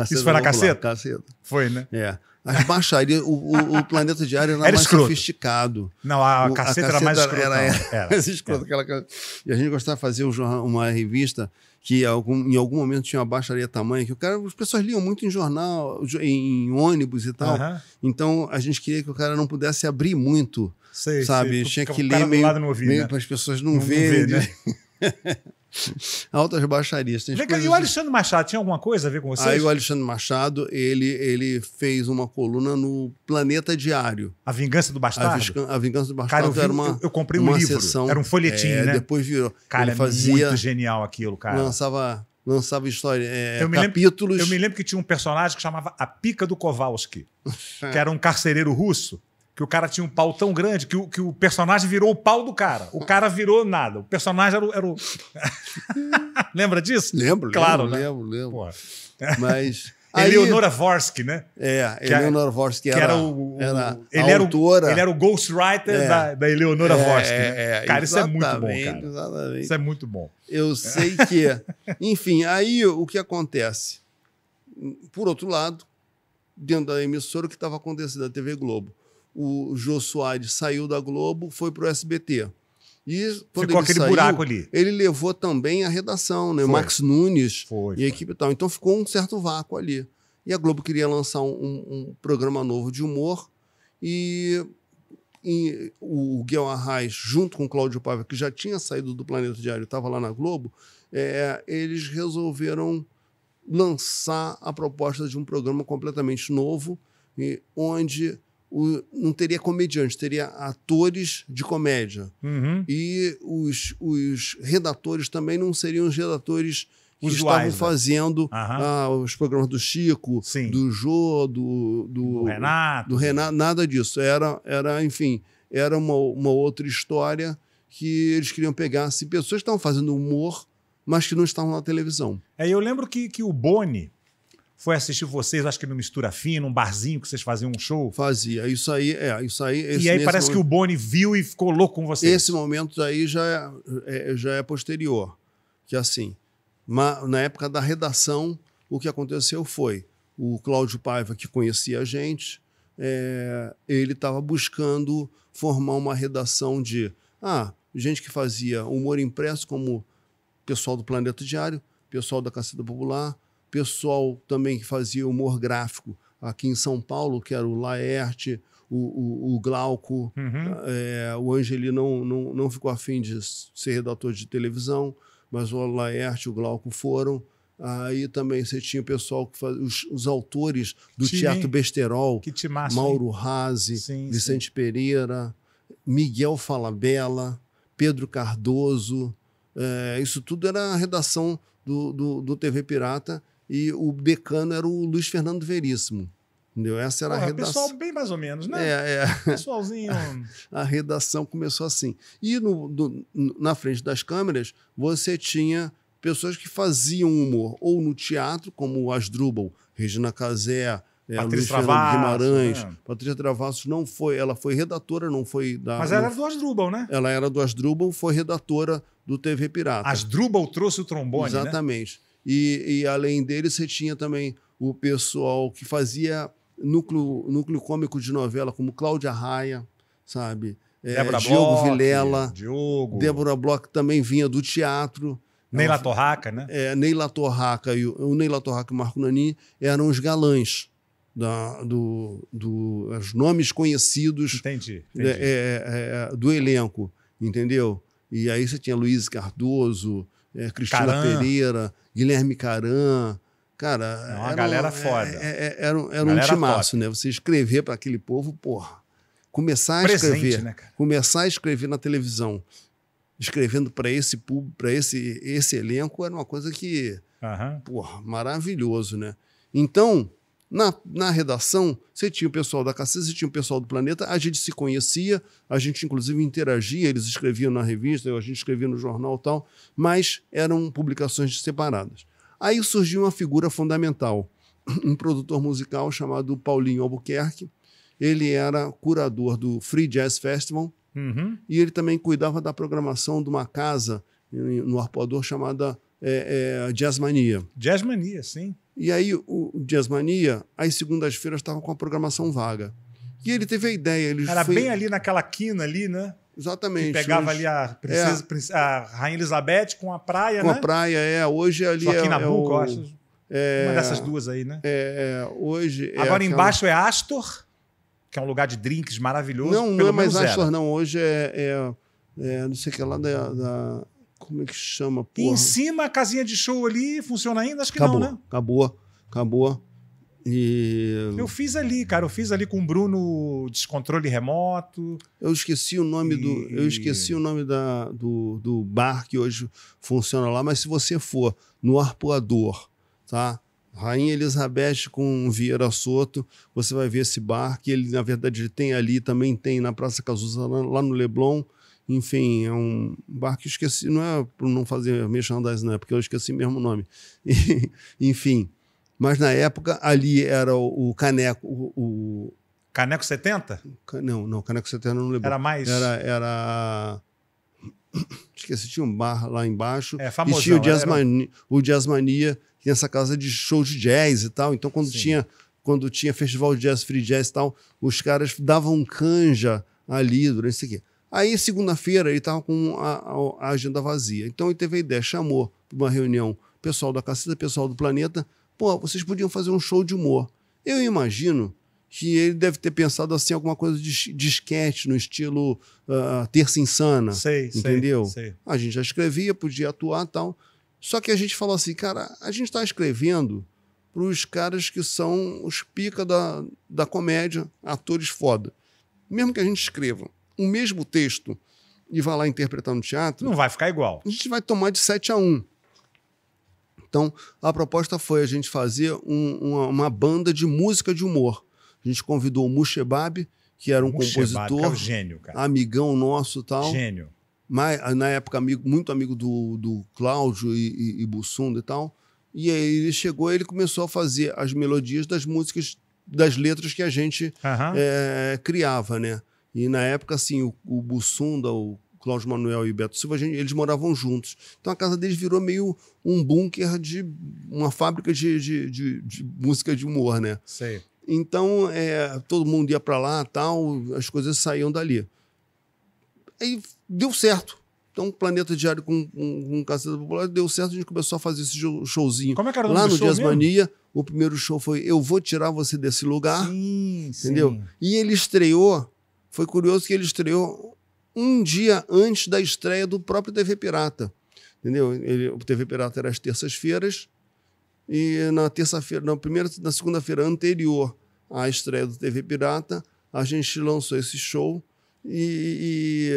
Speaker 1: Isso foi na caceta?
Speaker 2: caceta? Foi, né? É.
Speaker 1: As baixarias, o, o, o, Planeta Diário era, era mais escroto. sofisticado. Não, a, o, caceta, a caceta era mais escrota. Era, era, era. Aquela... E a gente gostava de fazer uma revista que algum, em algum momento tinha uma baixaria tamanho, que o cara, as pessoas liam muito em jornal, em, em ônibus e tal. Então a gente queria que o cara não pudesse abrir muito, sei, sabe? Sei. Tinha que ler meio, meio né? para as pessoas não, não verem. Ver, né? né? Altas baixarias. Tem
Speaker 2: Vem, e o Alexandre Machado tinha alguma coisa a ver com vocês? Aí o Alexandre
Speaker 1: Machado, ele, ele fez uma coluna no Planeta Diário.
Speaker 2: A Vingança do Bastardo? A, a Vingança do Bastardo cara, era uma eu, comprei um livro, sessão, era um folhetim, é, né? Depois virou. Cara, ele é fazia, muito genial aquilo, cara. Lançava, lançava história, é, eu capítulos. Lembro, eu me lembro que tinha um personagem que chamava A Pica do Kowalski, que era um carcereiro russo que o cara tinha um pau tão grande que o, que o personagem virou o pau do cara. O cara virou nada. O personagem era o. Era o... Lembra disso? Lembro, claro, lembro, né? lembro, lembro. Mas. Eleonora Vorsky, né? É, é- Eleonora Vorsky era, que era, o, o era ele era autora. O, ele era o ghostwriter é, da, da Eleonora é, Vorsky. Né? É, é cara, isso é muito bom, cara. Exatamente. Isso é muito bom.
Speaker 1: Eu sei que... enfim, aí o que acontece? Por outro lado, dentro da emissora, o que estava acontecendo da TV Globo? o Jô Soares saiu da Globo, foi para o SBT. E quando ficou ele aquele saiu, buraco ali. Ele levou também a redação, né? Foi. O Max Nunes foi, e a equipe e tal. Então ficou um certo vácuo ali. E a Globo queria lançar um, um programa novo de humor e, e o Guilherme Arraes, junto com o Cláudio Paiva, que já tinha saído do Planeta Diário, estava lá na Globo, é, eles resolveram lançar a proposta de um programa completamente novo, e onde o, não teria comediante, teria atores de comédia. Uhum. E os, os redatores também não seriam os redatores que Usuais, estavam né? fazendo né? os programas do Chico, Sim. do Jô, do, do, do, Renato. do Renato, nada disso. Era, era enfim, era uma, uma outra história que eles queriam pegar se assim, pessoas estavam fazendo humor, mas que não estavam na televisão.
Speaker 2: É, eu lembro que, que o Boni, foi assistir vocês, acho que no Mistura Fina, num barzinho que vocês faziam um show. Fazia, isso aí, é, isso aí. Esse, e aí parece momento, que o Boni viu e ficou louco com vocês.
Speaker 1: Esse momento aí já é, é, é já é posterior, que é assim, na época da redação, o que aconteceu foi, o Cláudio Paiva, que conhecia a gente, é, ele estava buscando formar uma redação de, ah, gente que fazia humor impresso, como o pessoal do Planeta Diário, pessoal da Caceta Popular, pessoal também que fazia humor gráfico aqui em São Paulo, que era o Laerte, o, o, o Glauco, uhum. é, o Angeli não, não, não ficou afim de ser redator de televisão, mas o Laerte e o Glauco foram. Aí também você tinha o pessoal que faz, os, os autores do sim. Teatro Besterol, que te massa, Mauro Razi, Vicente sim. Pereira, Miguel Falabella, Pedro Cardoso. É, isso tudo era a redação do, do, do TV Pirata e o decano era o Luiz Fernando Veríssimo. Entendeu? Essa era Porra, a redação. Pessoal
Speaker 2: bem mais ou menos, né? É, é. Pessoalzinho.
Speaker 1: a redação começou assim. E no, do, na frente das câmeras, você tinha pessoas que faziam humor, ou no teatro, como o Asdrubal, Regina Casé,
Speaker 2: é, Patrícia Travassos, Guimarães. Né?
Speaker 1: Patrícia Travassos não foi, ela foi redatora, não foi da. Mas ela era do
Speaker 2: Asdrubal, né?
Speaker 1: Ela era do Asdrubal, foi redatora do TV Pirata. Asdrubal trouxe o trombone. Né? Exatamente. Né? E, e além deles você tinha também o pessoal que fazia núcleo, núcleo cômico de novela, como Cláudia Raia, sabe? É, Débora Diogo Bloch, Vilela. Diogo. Débora Bloch também vinha do teatro. Neila
Speaker 2: Torraca, né?
Speaker 1: É, Neila Torraca e o, o Neila Torraca e o Marco Nanini eram os galãs. Da, do, do, os nomes conhecidos entendi, né, entendi. É, é, é, do elenco, entendeu? E aí você tinha Luiz Cardoso, é, Cristina Pereira, Guilherme Caran. Cara, é uma era, galera é, foda. É, é, era, era um timaço, né? Você escrever para aquele povo, porra. Começar a Presente, escrever. Né, começar a escrever na televisão, escrevendo para esse público, para esse, esse elenco, era uma coisa que. Uhum. Porra, maravilhoso, né? Então, na, na redação, você tinha o pessoal da Cacete, você tinha o pessoal do Planeta, a gente se conhecia, a gente inclusive interagia, eles escreviam na revista, a gente escrevia no jornal e tal, mas eram publicações separadas. Aí surgiu uma figura fundamental, um produtor musical chamado Paulinho Albuquerque. Ele era curador do Free Jazz Festival uhum. e ele também cuidava da programação de uma casa no Arpoador chamada é, é, Jazzmania. Jazzmania, sim. E aí o Dias Mania, às segundas-feiras, estava com a programação vaga.
Speaker 2: E ele teve a ideia. Ele Era foi... bem ali naquela quina ali, né? Exatamente. Que pegava hoje... ali a, é. princesa, é. a Rainha Elizabeth com a praia, com né? Com a praia,
Speaker 1: é. Hoje ali Joaquim é, é, Nabuco, é o... acho.
Speaker 2: É... Uma dessas duas aí, né? É, é hoje... Agora aquela... embaixo é Astor, que é um lugar de drinks maravilhoso. Não, não é mais Astor, não. Hoje é,
Speaker 1: é, não sei o que lá da... da como é que chama, porra? E em cima, a casinha de show ali funciona ainda? Acho que acabou, não, né? Acabou, acabou. E... Eu
Speaker 2: fiz ali, cara. Eu fiz ali com o Bruno Descontrole Remoto. Eu esqueci o nome e... do. Eu esqueci
Speaker 1: o nome da, do, do bar que hoje funciona lá, mas se você for no Arpoador, tá? Rainha Elizabeth com Vieira Soto, você vai ver esse bar que ele, na verdade, ele tem ali, também tem na Praça Cazuza, lá no Leblon. Enfim, é um bar que esqueci, não é para não fazer merchandising, não é porque eu esqueci mesmo o nome. enfim, mas na época ali era o, o Caneco, o, o, Caneco 70? Não, não, Caneco 70 não lembro. Era mais? Era, era... Esqueci, tinha um bar lá embaixo. É, famosão, e tinha o Jazz, era... Mania, o Jazz Mania, tinha essa casa de show de jazz e tal. Então, quando tinha quando tinha festival de jazz, free jazz e tal, os caras davam canja ali durante isso aqui. Aí, segunda-feira, ele estava com a, a, agenda vazia. Então, ele teve a ideia, chamou para uma reunião pessoal da Caceta, pessoal do Planeta. Pô, vocês podiam fazer um show de humor. Eu imagino que ele deve ter pensado assim alguma coisa de, de esquete, no estilo uh, Terça Insana. Sei, entendeu? Sei, sei. A gente já escrevia, podia atuar tal. Só que a gente falou assim, cara, a gente está escrevendo para os caras que são os pica da, da comédia, atores foda. Mesmo que a gente escreva o mesmo texto e vai lá interpretar no teatro. Não vai ficar igual. A gente vai tomar de 7 a 1. Então, a proposta foi a gente fazer um, uma, uma, banda de música de humor. A gente convidou o Mushebab, que era um Mushebab, é compositor. É um gênio, cara. Amigão nosso tal. Gênio. Mas, na época, amigo, muito amigo do, do Cláudio e, e, e Bussunda e tal. E aí ele chegou ele começou a fazer as melodias das músicas, das letras que a gente uh -huh. é, criava, né? E na época, assim, o, o Bussunda, o Cláudio Manuel e o Beto Silva, gente, eles moravam juntos. Então a casa deles virou meio um bunker de uma fábrica de, de, de, de música de humor, né? Então é, todo mundo ia para lá tal, as coisas saíam dali. Aí deu certo. Então, Planeta Diário com, com, com Caceta Popular deu certo, a gente começou a fazer esse showzinho. Como é que era o nome Lá no show Jazz Mania, o primeiro show foi Eu Vou Tirar Você Desse Lugar. Sim, entendeu? Sim. E ele estreou foi curioso que ele estreou um dia antes da estreia do próprio TV Pirata. Entendeu? Ele, o TV Pirata era às terças-feiras e na terça-feira, na primeira, na segunda-feira anterior à estreia do TV Pirata, a gente lançou esse show e,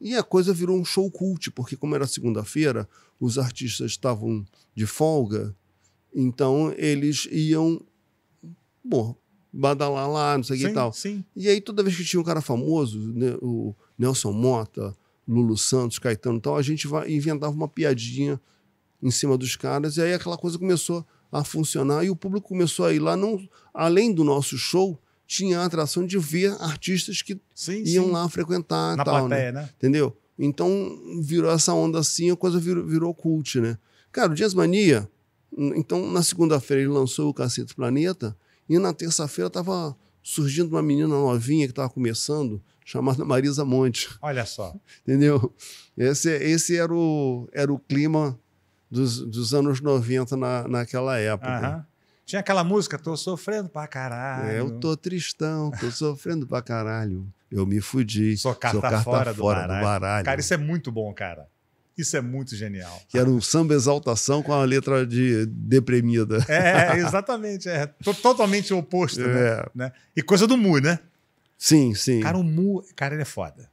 Speaker 1: e, e a coisa virou um show cult, porque como era segunda-feira, os artistas estavam de folga, então eles iam bom, badalar lá, não sei o que e tal. Sim. E aí, toda vez que tinha um cara famoso, né, o Nelson Mota, Lulu Santos, Caetano e tal, a gente inventava uma piadinha em cima dos caras, e aí aquela coisa começou a funcionar e o público começou a ir lá. Não, além do nosso show, tinha a atração de ver artistas que sim, iam sim. lá frequentar. Na tal, né? plateia, né? né? Entendeu? Então virou essa onda assim, a coisa virou, virou cult, né? Cara, o Dias Mania, então na segunda-feira ele lançou o Cacete Planeta e na terça-feira estava surgindo uma menina novinha que estava começando, chamada Marisa Monte. Olha só. Entendeu? Esse, esse era, o, era o clima dos, dos anos 90 na, naquela época.
Speaker 2: Tinha aquela música, tô sofrendo pra caralho. É, eu tô tristão,
Speaker 1: tô sofrendo pra caralho. Eu me fudi. Sou carta, sou carta tá tá fora, fora, do, baralho. do, baralho. Cara, isso
Speaker 2: é muito bom, cara. Isso é muito genial.
Speaker 1: Que era um samba exaltação com a letra de deprimida. É, é
Speaker 2: exatamente. É totalmente oposto, né? é. né? E coisa do Mu, né? Sim, sim. Cara, o Mu, cara, ele é foda.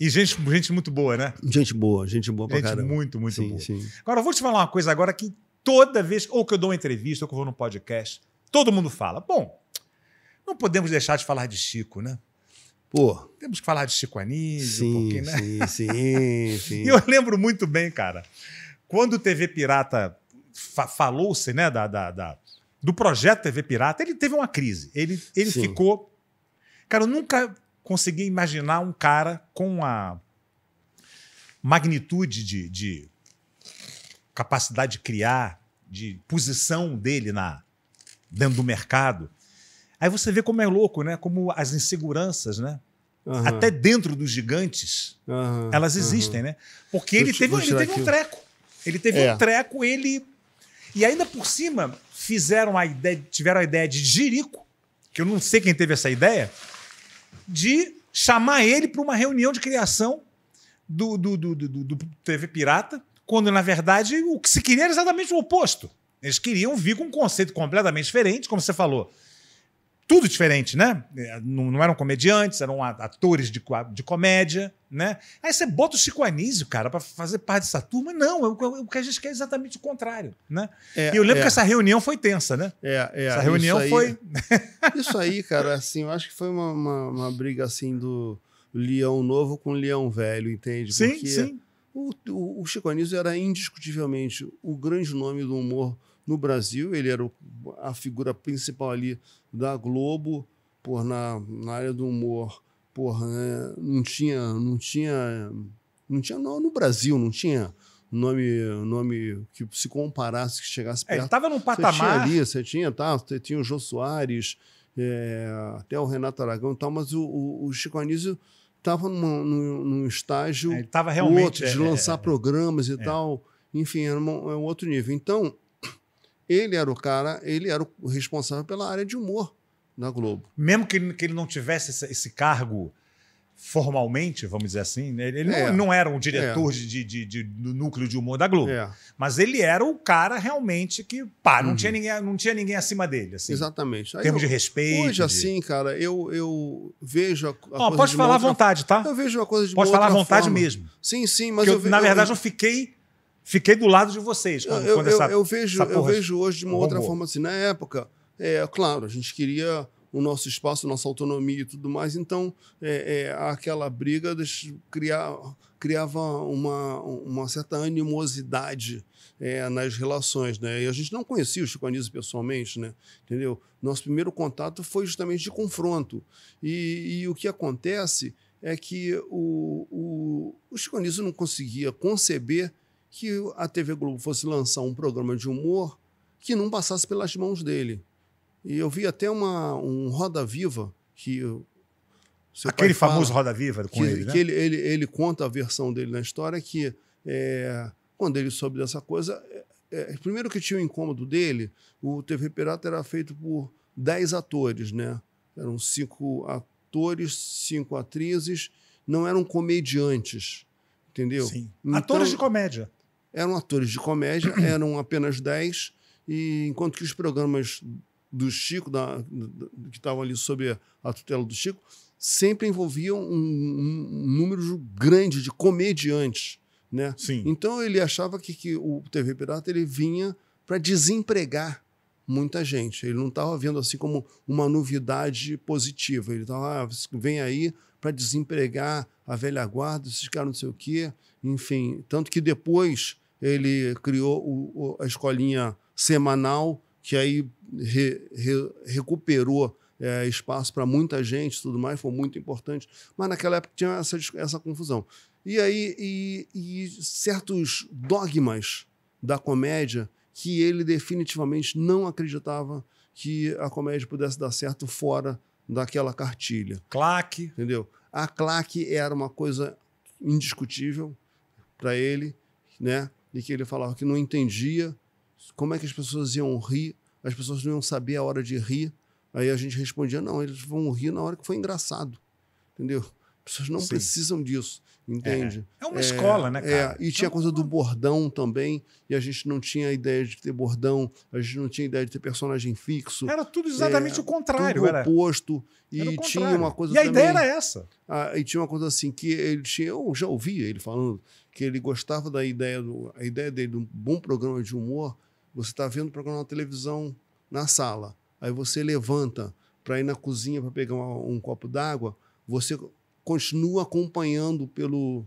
Speaker 2: E gente, gente muito boa, né? Gente boa, gente boa pra gente caramba. Gente muito, muito sim, boa. Sim. Agora, eu vou te falar uma coisa agora que toda vez, ou que eu dou uma entrevista, ou que eu vou no podcast, todo mundo fala. Bom, não podemos deixar de falar de Chico, né? Pô. Temos que falar de Chico Anísio, sim, um pouquinho, né? Sim, sim, sim. e eu lembro muito bem, cara, quando o TV Pirata fa falou-se, né, da, da, da, do projeto TV Pirata, ele teve uma crise. Ele, ele ficou. Cara, eu nunca consegui imaginar um cara com a magnitude de, de capacidade de criar, de posição dele na dentro do mercado Aí você vê como é louco, né? Como as inseguranças, né? Uhum. Até dentro dos gigantes, uhum. elas existem, uhum. né? Porque ele, te, teve, ele teve, um treco. Ele teve é. um treco, ele. E ainda por cima, fizeram a ideia, tiveram a ideia de Jerico, que eu não sei quem teve essa ideia, de chamar ele para uma reunião de criação do, do, do, do, TV Pirata, quando na verdade o que se queria era exatamente o oposto. Eles queriam vir com um conceito completamente diferente, como você falou, tudo diferente, né? É, não, eram comediantes, eram atores de, de comédia, né? Aí você bota o Chico Anísio, cara, para fazer parte dessa turma. Não, é é o que a gente quer é exatamente o contrário, né? É, e eu lembro é. que essa reunião foi tensa, né? É, é. Essa reunião isso aí,
Speaker 1: foi... isso aí, cara, assim, eu acho que foi uma, uma, uma briga, assim, do leão novo com leão velho, entende? Sim, Porque sim. O, o, o Chico Anísio era indiscutivelmente o grande nome do humor no Brasil, ele era a figura principal ali da Globo, por na, na área do humor, por né, não tinha, não tinha, não tinha não, no Brasil, não tinha nome nome que se comparasse, que chegasse perto. É, ele estava num patamar. Você tinha ali, você tinha, tá, você tinha o Jô Soares, é, até o Renato Aragão e tal, mas o, o, o Chico Anísio estava num, num, estágio é, tava realmente, outro, de é, lançar é, é. programas e tal. Enfim, era um, era um outro nível. Então,
Speaker 2: ele era o cara, ele era o responsável pela área de humor na Globo. Mesmo que ele, que ele não tivesse esse, esse cargo formalmente, vamos dizer assim, né? ele, ele é. não, não, era um diretor é. de, de, de, do núcleo de humor da Globo, é. mas ele era o cara realmente que, pá, não, uhum. tinha, ninguém, não tinha ninguém acima dele. Assim, Exatamente. Em termos de respeito. Hoje, de...
Speaker 1: assim, cara, eu,
Speaker 2: eu vejo a, a oh, coisa Pode falar outra... à vontade,
Speaker 1: tá? Eu vejo a coisa de Pode falar à vontade forma. mesmo.
Speaker 2: Sim, sim, mas... Eu, eu, na verdade, eu fiquei Fiquei do lado de vocês quando, eu, quando eu, essa, eu vejo, essa Eu
Speaker 1: vejo hoje de uma outra forma assim. Na época, é, claro, a gente queria o nosso espaço, nossa autonomia e tudo mais. Então, é, é, aquela briga de criar, criava uma, uma certa animosidade é, nas relações. Né? E a gente não conhecia o Chico Anísio pessoalmente, né? entendeu? Nosso primeiro contato foi justamente de confronto. E, e o que acontece é que o, o, o Chico Anísio não conseguia conceber que a TV Globo fosse lançar um programa de humor que não passasse pelas mãos dele. E eu vi até uma, um Roda Viva que.
Speaker 2: Aquele famoso fala, Roda Viva com que, ele, né? Que ele,
Speaker 1: ele, ele conta a versão dele na história que é, quando ele soube dessa coisa, é, é primeiro que tinha o um incômodo dele, o TV Pirata era feito por 10 atores, né? Eram cinco atores, cinco atrizes, não eram comediantes, entendeu? Sim. Então, atores de comédia eram atores de comédia, eram apenas 10, e enquanto que os programas do Chico, da, da, que estavam ali sob a tutela do Chico, sempre envolviam um, um, um número grande de comediantes. Né? Sim. Então ele achava que, que o TV Pirata ele vinha para desempregar muita gente. Ele não estava vendo assim como uma novidade positiva. Ele estava, ah, vem aí para desempregar a velha guarda, esses caras não sei o quê. Enfim, tanto que depois ele criou o, o, a escolinha semanal, que aí re, re, recuperou é, espaço para muita gente tudo mais, foi muito importante. Mas naquela época tinha essa, essa confusão. E aí, e, e certos dogmas da comédia que ele definitivamente não acreditava que a comédia pudesse dar certo fora daquela cartilha. Claque. Entendeu? A claque era uma coisa indiscutível para ele, né? de que ele falava que não entendia como é que as pessoas iam rir, as pessoas não iam saber a hora de rir. Aí a gente respondia: não, eles vão rir na hora que foi engraçado. Entendeu? As pessoas não Sim. precisam disso. É, Entende? É, é uma é, escola, né, é, cara? É, e tinha a então coisa do bordão também, e a gente não tinha ideia de ter bordão, a gente não tinha ideia de ter personagem fixo. Era tudo exatamente é, o contrário. Tudo oposto. Era... E tinha uma coisa E a ideia era essa. Ah, e tinha uma coisa assim, que ele tinha... Eu já ouvia ele falando que ele gostava da ideia... Do, a ideia dele de um bom programa de humor, você está vendo o programa na televisão, na sala, aí você levanta para ir na cozinha para pegar um copo d'água, você continua acompanhando pelo,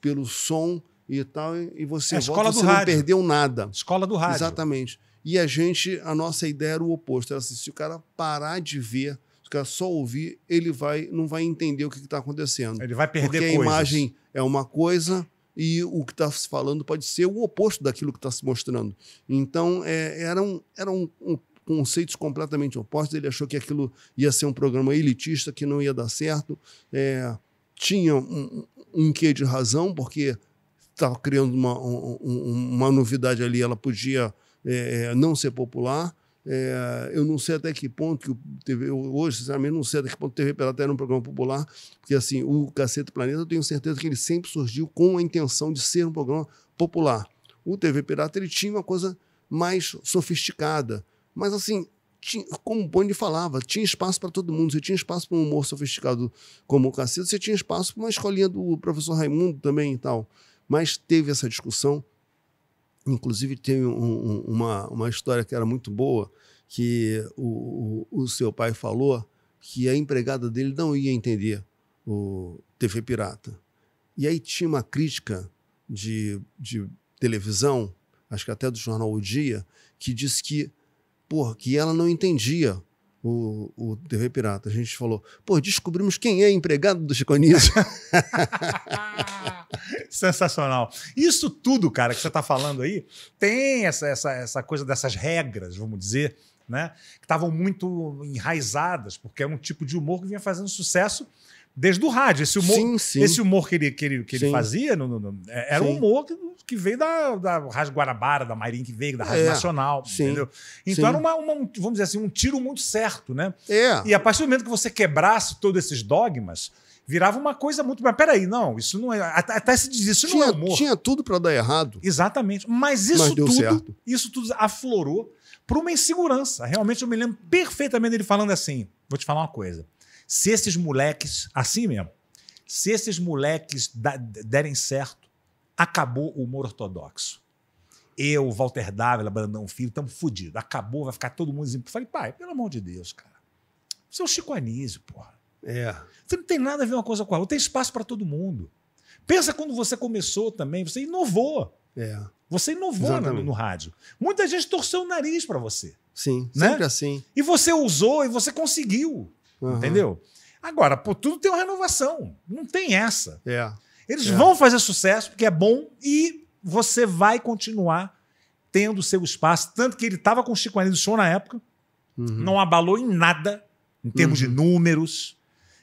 Speaker 1: pelo som e tal, e você, é volta, você não perdeu nada. Escola do rádio. Exatamente. E a gente, a nossa ideia era o oposto. Era assim, se o cara parar de ver, se o cara só ouvir, ele vai, não vai entender o que está acontecendo. Ele vai perder Porque coisas. a imagem é uma coisa e o que está se falando pode ser o oposto daquilo que está se mostrando. Então, é, era, um, era um, um conceitos completamente opostos. Ele achou que aquilo ia ser um programa elitista, que não ia dar certo. É, tinha um, um quê de razão, porque estava tá criando uma, uma novidade ali, ela podia é, é, não ser popular. É, eu não sei até que ponto que o TV, hoje, sinceramente, não sei até que ponto o TV Pelada era um programa popular, porque assim, o Cacete Planeta, eu tenho certeza que ele sempre surgiu com a intenção de ser um programa popular. O TV Pirata ele tinha uma coisa mais sofisticada, mas assim, tinha, como o Boni falava, tinha espaço para todo mundo. Você tinha espaço para um humor sofisticado como o Cacildo, você tinha espaço para uma escolinha do professor Raimundo também e tal. Mas teve essa discussão. Inclusive, tem um, um, uma, uma história que era muito boa, que o, o, o seu pai falou que a empregada dele não ia entender o TV Pirata. E aí tinha uma crítica de, de televisão, acho que até do jornal O Dia, que disse que porra, que ela não entendia o, o TV Pirata. A gente falou, pô, descobrimos quem é empregado do Chico
Speaker 2: Sensacional. Isso tudo, cara, que você está falando aí, tem essa, essa, essa coisa dessas regras, vamos dizer, né? Que estavam muito enraizadas, porque é um tipo de humor que vinha fazendo sucesso desde o rádio. Esse humor, sim, sim. Esse humor que ele, que ele, que ele fazia no, no, no, era um humor que, que, veio da, da Rádio Guarabara, da Marinha que veio, da Rádio é. Nacional, entendeu? Então era uma, uma um, vamos dizer assim, um tiro muito certo, né? É. E a partir do momento que você quebrasse todos esses dogmas, virava uma coisa muito. Mas peraí, não, isso não é. Até se diz isso, tinha, não é humor. Tinha tudo para dar errado. Exatamente. Mas isso mas tudo, certo. isso tudo aflorou para uma insegurança. Realmente eu me lembro perfeitamente dele falando assim: vou te falar uma coisa. Se esses moleques, assim mesmo, se esses moleques derem certo, acabou o humor ortodoxo. Eu, Walter Dávila, Brandão Filho, estamos fodidos. Acabou, vai ficar todo mundo Eu Falei, pai, pelo amor de Deus, cara. Você é um Chico Anísio, porra. É. Você não tem nada a ver uma coisa com a outra. Tem espaço para todo mundo. Pensa quando você começou também, você inovou. É. Você inovou no, no, rádio. Muita gente torceu o nariz para você. Sim, né? sempre assim. E você usou e você conseguiu. Uhum. Entendeu? Agora, tudo tem uma renovação. Não tem essa. É. Eles é. vão fazer sucesso porque é bom e você vai continuar tendo seu espaço. Tanto que ele estava com o Chico Anísio show na época, uhum. não abalou em nada, em termos uhum. de números,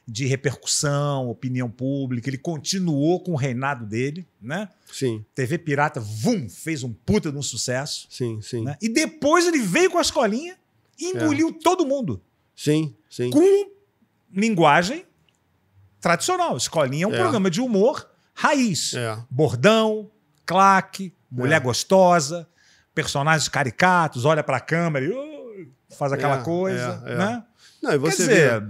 Speaker 2: de repercussão, opinião pública. Ele continuou com o reinado dele, né? Sim. TV Pirata, vum, fez um puta de um sucesso. Sim, sim. Né? E depois ele veio com a escolinha e é. engoliu é. todo mundo. Sim. Sim. com linguagem tradicional. Escolinha é um é. programa de humor raiz. É. Bordão, claque, mulher é. gostosa, personagens caricatos, olha para a câmera e faz aquela é, é, coisa, né? Não, e você Quer dizer, vê...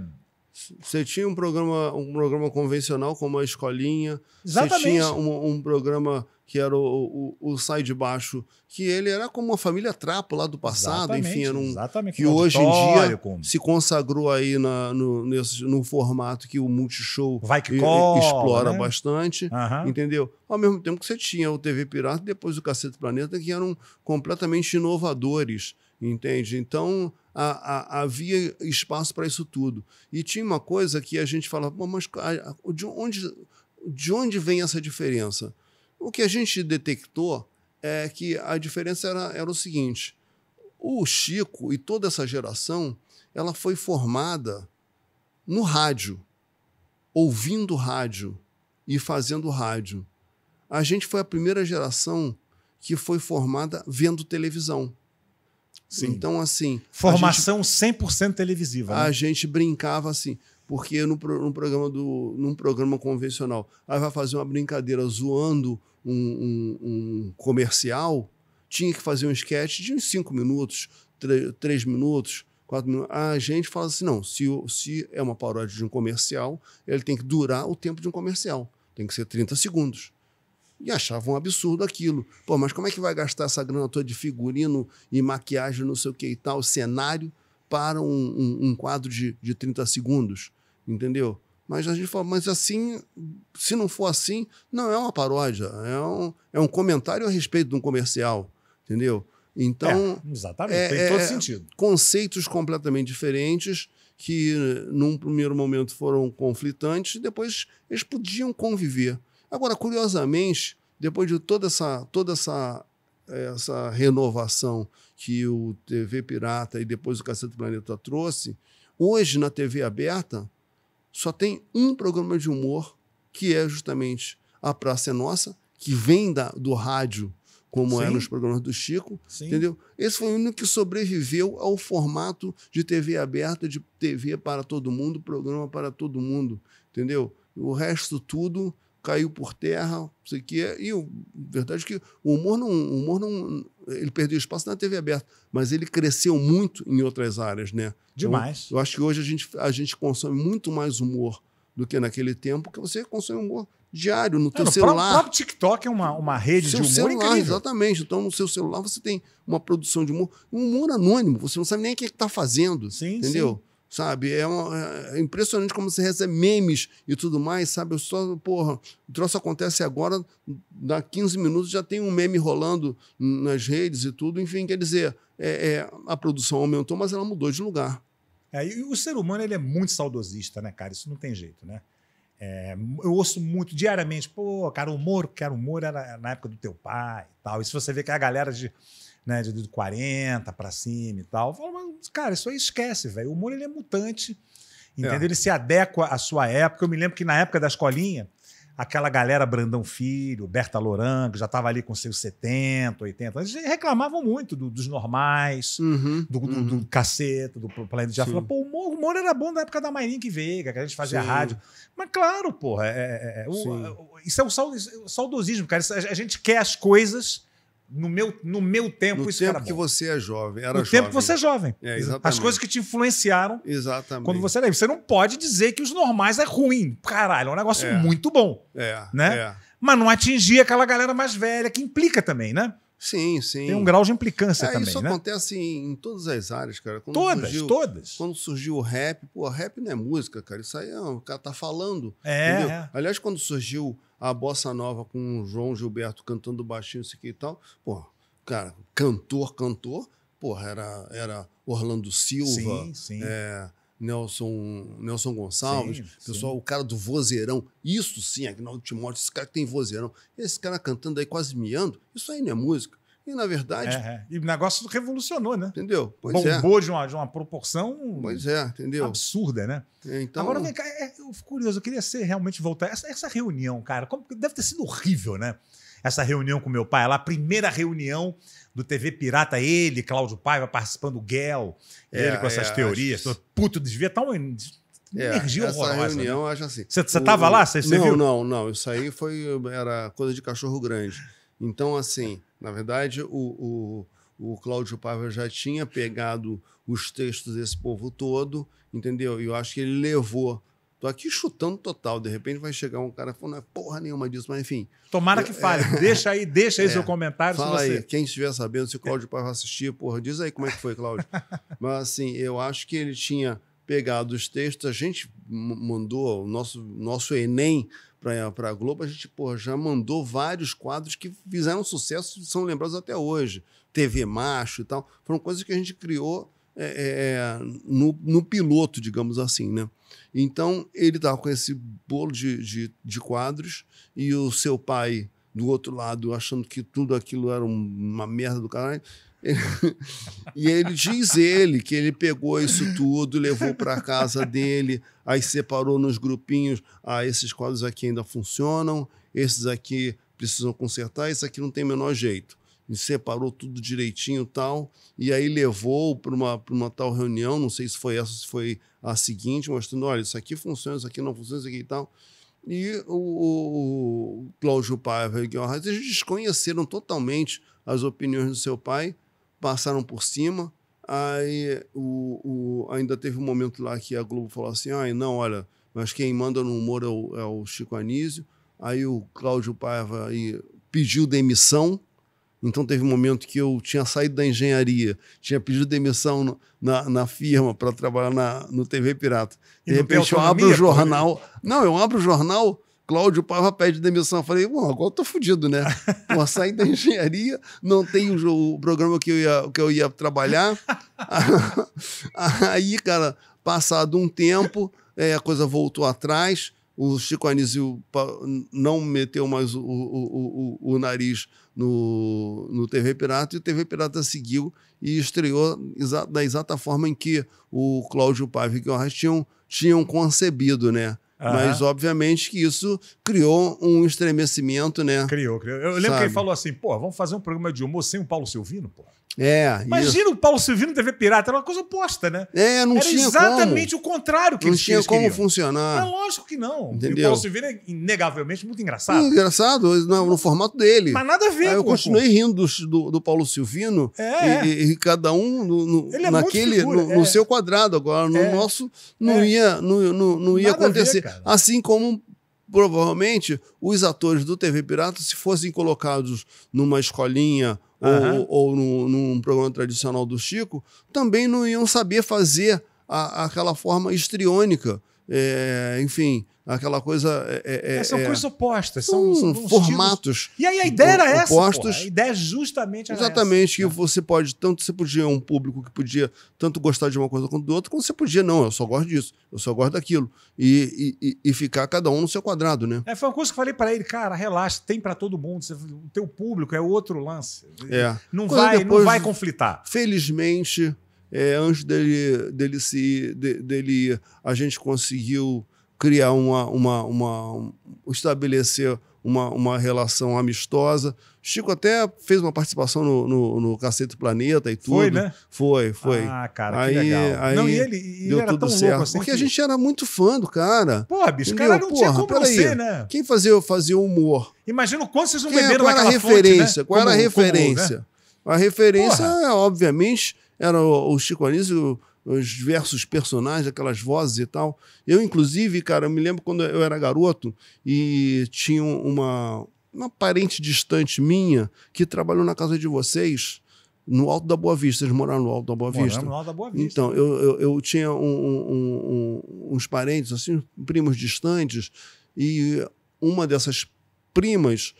Speaker 1: Você tinha um programa, um programa convencional como a escolinha. Exatamente. Você tinha um, um programa que era o, o, o, Sai de Baixo, que ele era como uma família trapo lá do passado, exatamente, enfim, era um, exatamente, que hoje em dia como... se consagrou aí na, no, nesse, no formato que o Multishow Vai que cola, explora né? bastante, uhum. entendeu? Ao mesmo tempo que você tinha o TV Pirata e depois o Cacete Planeta, que eram completamente inovadores, entende? Então, a, a, havia espaço para isso tudo. E tinha uma coisa que a gente falava, mas de onde, de onde vem essa diferença? O que a gente detectou é que a diferença era, era o seguinte: o Chico e toda essa geração ela foi formada no rádio, ouvindo rádio e fazendo rádio. A gente foi a primeira geração que foi formada vendo televisão. Sim. Então, assim. Formação gente, 100% televisiva. Né? A gente brincava assim, porque no, no, programa do, num programa convencional, aí vai fazer uma brincadeira zoando um, um comercial, tinha que fazer um sketch de uns 5 minutos, 3 minutos, 4 minutos. A gente fala assim: não, se, se é uma paródia de um comercial, ele tem que durar o tempo de um comercial. Tem que ser 30 segundos e achavam um absurdo aquilo. Pô, mas como é que vai gastar essa grana toda de figurino e maquiagem, não sei o que e tal, cenário, para um, um, um, quadro de, de 30 segundos? Entendeu? Mas a gente fala, mas assim, se não for assim, não é uma paródia, é um, é um comentário a respeito de um comercial, entendeu? Então. É, exatamente, é, tem todo é, sentido. Conceitos completamente diferentes que, num primeiro momento, foram conflitantes e depois eles podiam conviver. Agora, curiosamente, depois de toda essa, toda essa, é, essa renovação que o TV Pirata e depois o Cacete Planeta trouxe, hoje na TV aberta só tem um programa de humor que é justamente A Praça é Nossa, que vem da, do rádio, como é Sim. é nos programas do Chico, Sim. entendeu? Esse foi o único que sobreviveu ao formato de TV aberta, de TV para todo mundo, programa para todo mundo, entendeu? O resto tudo caiu por terra, não sei o quê. E a verdade é que o humor não, o humor não ele perdeu espaço na TV aberta, mas ele cresceu muito em outras áreas, né? Demais. Então, eu acho que hoje a gente, a gente consome muito mais humor do que naquele tempo, que você consome humor diário no é, teu celular. O próprio TikTok é uma, uma rede seu de humor celular, incrível. Exatamente. Então, no seu celular você tem uma produção de humor, um humor anônimo, você não sabe nem o que é está fazendo, sim, entendeu? Sim sabe? É, uma, é, impressionante como você recebe memes e tudo mais, sabe? Eu só, porra, o troço acontece agora, dá 15 minutos já tem um meme rolando nas redes e tudo. Enfim, quer dizer, é, é,
Speaker 2: a produção aumentou, mas ela mudou de lugar. É, e o ser humano ele é muito saudosista, né, cara? Isso não tem jeito, né? É, eu ouço muito diariamente, pô, cara, humor, cara, humor era na época do teu pai e tal. E se você vê que a galera de né, de 40 para cima e tal. Eu falo, mas, cara, isso aí esquece, velho. O humor ele é mutante, entendeu? É. Ele se adequa à sua época. Eu me lembro que na época da escolinha, aquela galera Brandão Filho, Berta Loran, que já tava ali com seus 70, 80, eles reclamavam muito do, dos normais, uhum, do, do, uhum. do caceta, do planeta já falava, pô, o humor, era bom na época da que veio, que a gente fazia Sim. rádio. Mas claro, porra, é, é, é, o, isso é o saudosismo, cara. A gente quer as coisas no meu, no meu tempo, no isso tempo era bom. que você é jovem, era no jovem. tempo que você é jovem. É, As coisas que te influenciaram. Exatamente. Quando você era. É você não pode dizer que os normais é ruim. Caralho, é um negócio é. muito bom. É. Né? É. Mas não atingir aquela galera mais velha, que implica também, né? Sim, sim. Tem um grau de implicância é, também. Isso né? acontece
Speaker 1: em, em, todas as áreas, cara. Quando todas, surgiu, todas. Quando surgiu o rap, pô, rap não é música, cara. Isso aí é, o cara tá falando. É. Entendeu? É. Aliás, quando surgiu a bossa nova com o João Gilberto cantando baixinho, isso aqui e tal. Pô, cara, cantor, cantor, porra, era, era Orlando Silva, sim, sim. É, Nelson, Nelson Gonçalves, sim, pessoal, o cara do vozeirão, isso sim, Agnaldo Timóteo, esse cara que tem vozeirão, esse cara cantando aí quase miando, isso aí não é música. E, na verdade. É, é, E o negócio revolucionou, né? Entendeu?
Speaker 2: Pois é. Bombou é. de, uma, de uma proporção. Pois é, entendeu? Absurda, né? É, então... Agora, vem cá, eu fico curioso, eu queria ser realmente voltar. Essa, essa reunião, cara, como, deve ter sido horrível, né? Essa reunião com meu pai lá, a primeira reunião do TV Pirata, ele, Cláudio Paiva, participando do Gel, ele com essas teorias. Acho... Puto, devia estar um, energia é, essa horrorosa. reunião, né? acho assim. Você estava lá? Cê, não, viu?
Speaker 1: não, não. Isso aí foi, era coisa de cachorro grande. Então, assim, na verdade, o, o, o Cláudio Paiva já tinha pegado os textos desse povo todo, entendeu? E eu acho que ele levou Tô aqui chutando total. De repente vai chegar um cara falando, não é porra nenhuma disso, mas enfim. Tomara que fale. É, deixa aí, deixa aí é, seu comentário. Fala você... aí, quem estiver sabendo, se o Cláudio Paiva assistir, porra, diz aí como é que foi, Cláudio. mas assim, eu acho que ele tinha pegado os textos, a gente mandou o nosso, nosso Enem para a Globo, a gente pô, já mandou vários quadros que fizeram sucesso e são lembrados até hoje. TV Macho e tal. Foram coisas que a gente criou é, é, é no, no, piloto, digamos assim, né? Então, ele estava com esse bolo de, de, de, quadros e o seu pai, do outro lado, achando que tudo aquilo era uma merda do caralho, e ele diz ele que ele pegou isso tudo, levou para casa dele, aí separou nos grupinhos, ah, esses quadros aqui ainda funcionam, esses aqui precisam consertar, esse aqui não tem o menor jeito. E separou tudo direitinho tal, e aí levou para uma, uma tal reunião, não sei se foi essa, se foi a seguinte, mostrando, olha, isso aqui funciona, isso aqui não funciona, isso aqui e tal. E o, o, Cláudio Paiva e o Guilherme, eles desconheceram totalmente as opiniões do seu pai passaram por cima. Aí o, o, ainda teve um momento lá que a Globo falou assim: ah, não, olha, mas quem manda no humor é o, é o Chico Anísio. Aí o Cláudio Paiva aí, pediu demissão. Então teve um momento que eu tinha saído da engenharia, tinha pedido demissão no, na, na firma para trabalhar na, no TV Pirata. De repente eu abro o né? jornal. Não, eu abro o jornal, Cláudio Pava pede demissão. Eu falei, bom, agora eu tô fudido, né? Pô, saí da engenharia, não tem o, programa que eu ia, que eu ia trabalhar. Aí, cara, passado um tempo, é, a coisa voltou atrás. O Chico Anísio não meteu mais o, o, o, o nariz no, no TV Pirata e o TV Pirata seguiu e estreou da exata forma em que o Cláudio Paiva e o Guimarães tinham, tinham concebido, né? Uhum. Mas, obviamente, que isso criou um estremecimento, né? Criou, criou. Eu lembro Sabe? que ele
Speaker 2: falou assim, pô, vamos fazer um programa de humor sem o Paulo Silvino, pô.
Speaker 1: É, Imagina
Speaker 2: isso. o Paulo Silvino TV Pirata, era uma coisa oposta, né? É, não era tinha exatamente como. o contrário que não eles tinha como queriam.
Speaker 1: funcionar.
Speaker 2: É lógico que não. Entendeu? E o Paulo Silvino é inegavelmente muito engraçado. engraçado,
Speaker 1: no, no, formato dele. Mas nada a ver. Aí eu continuei rindo do, do, do, Paulo Silvino é, e, e, cada um no, no é naquele, no, no, é. seu quadrado. Agora, no é. nosso, não é. ia, no, não, não ia acontecer. Ver, assim como provavelmente os atores do TV Pirata, se fossem colocados numa escolinha uhum. ou, ou no, num programa tradicional do Chico, também não iam saber fazer a, aquela forma histriônica é, enfim, aquela coisa. É, é, é, é são é. coisas opostas, são, são, formatos. E aí a ideia era essa. Opostos, a
Speaker 2: ideia é justamente Exatamente, que
Speaker 1: você pode, tanto você podia, um público que podia tanto gostar de uma coisa quanto do outro, quanto você podia, não, eu só gosto disso, eu só gosto daquilo. E, e, e ficar cada um no seu quadrado, né?
Speaker 2: foi uma coisa que eu falei para ele, cara, relaxa, tem para todo mundo, o teu público é outro lance.
Speaker 1: Não, vai, depois, não vai conflitar. Felizmente é, antes dele, dele se de, dele a gente conseguiu criar uma, uma, uma estabelecer uma, uma relação amistosa. Chico até fez uma participação no, no, no Cacete Planeta e tudo. Foi, né? Foi, foi. Ah, cara, aí, que legal. Aí não, e ele, e deu ele tudo certo. Assim Porque que... a gente era muito fã do cara. Pô, bicho, o cara não Porra, tinha como não ser, né? Quem fazia, fazia humor?
Speaker 2: Imagina o quanto vocês não é- beberam qual naquela referência, fonte, né? Qual era a referência? Como, como, né?
Speaker 1: A referência, Porra. É, obviamente era o, o Chico Anísio, os diversos personagens, aquelas vozes e tal. Eu, inclusive, cara, eu me lembro quando eu era garoto e tinha uma, uma parente distante minha que trabalhou na casa de vocês no Alto da Boa Vista. Eles moraram no Alto da Boa Vista. Moramos no Alto da Boa Vista. Então, eu, eu, eu tinha um, um, um, uns parentes, assim, primos distantes, e uma dessas primas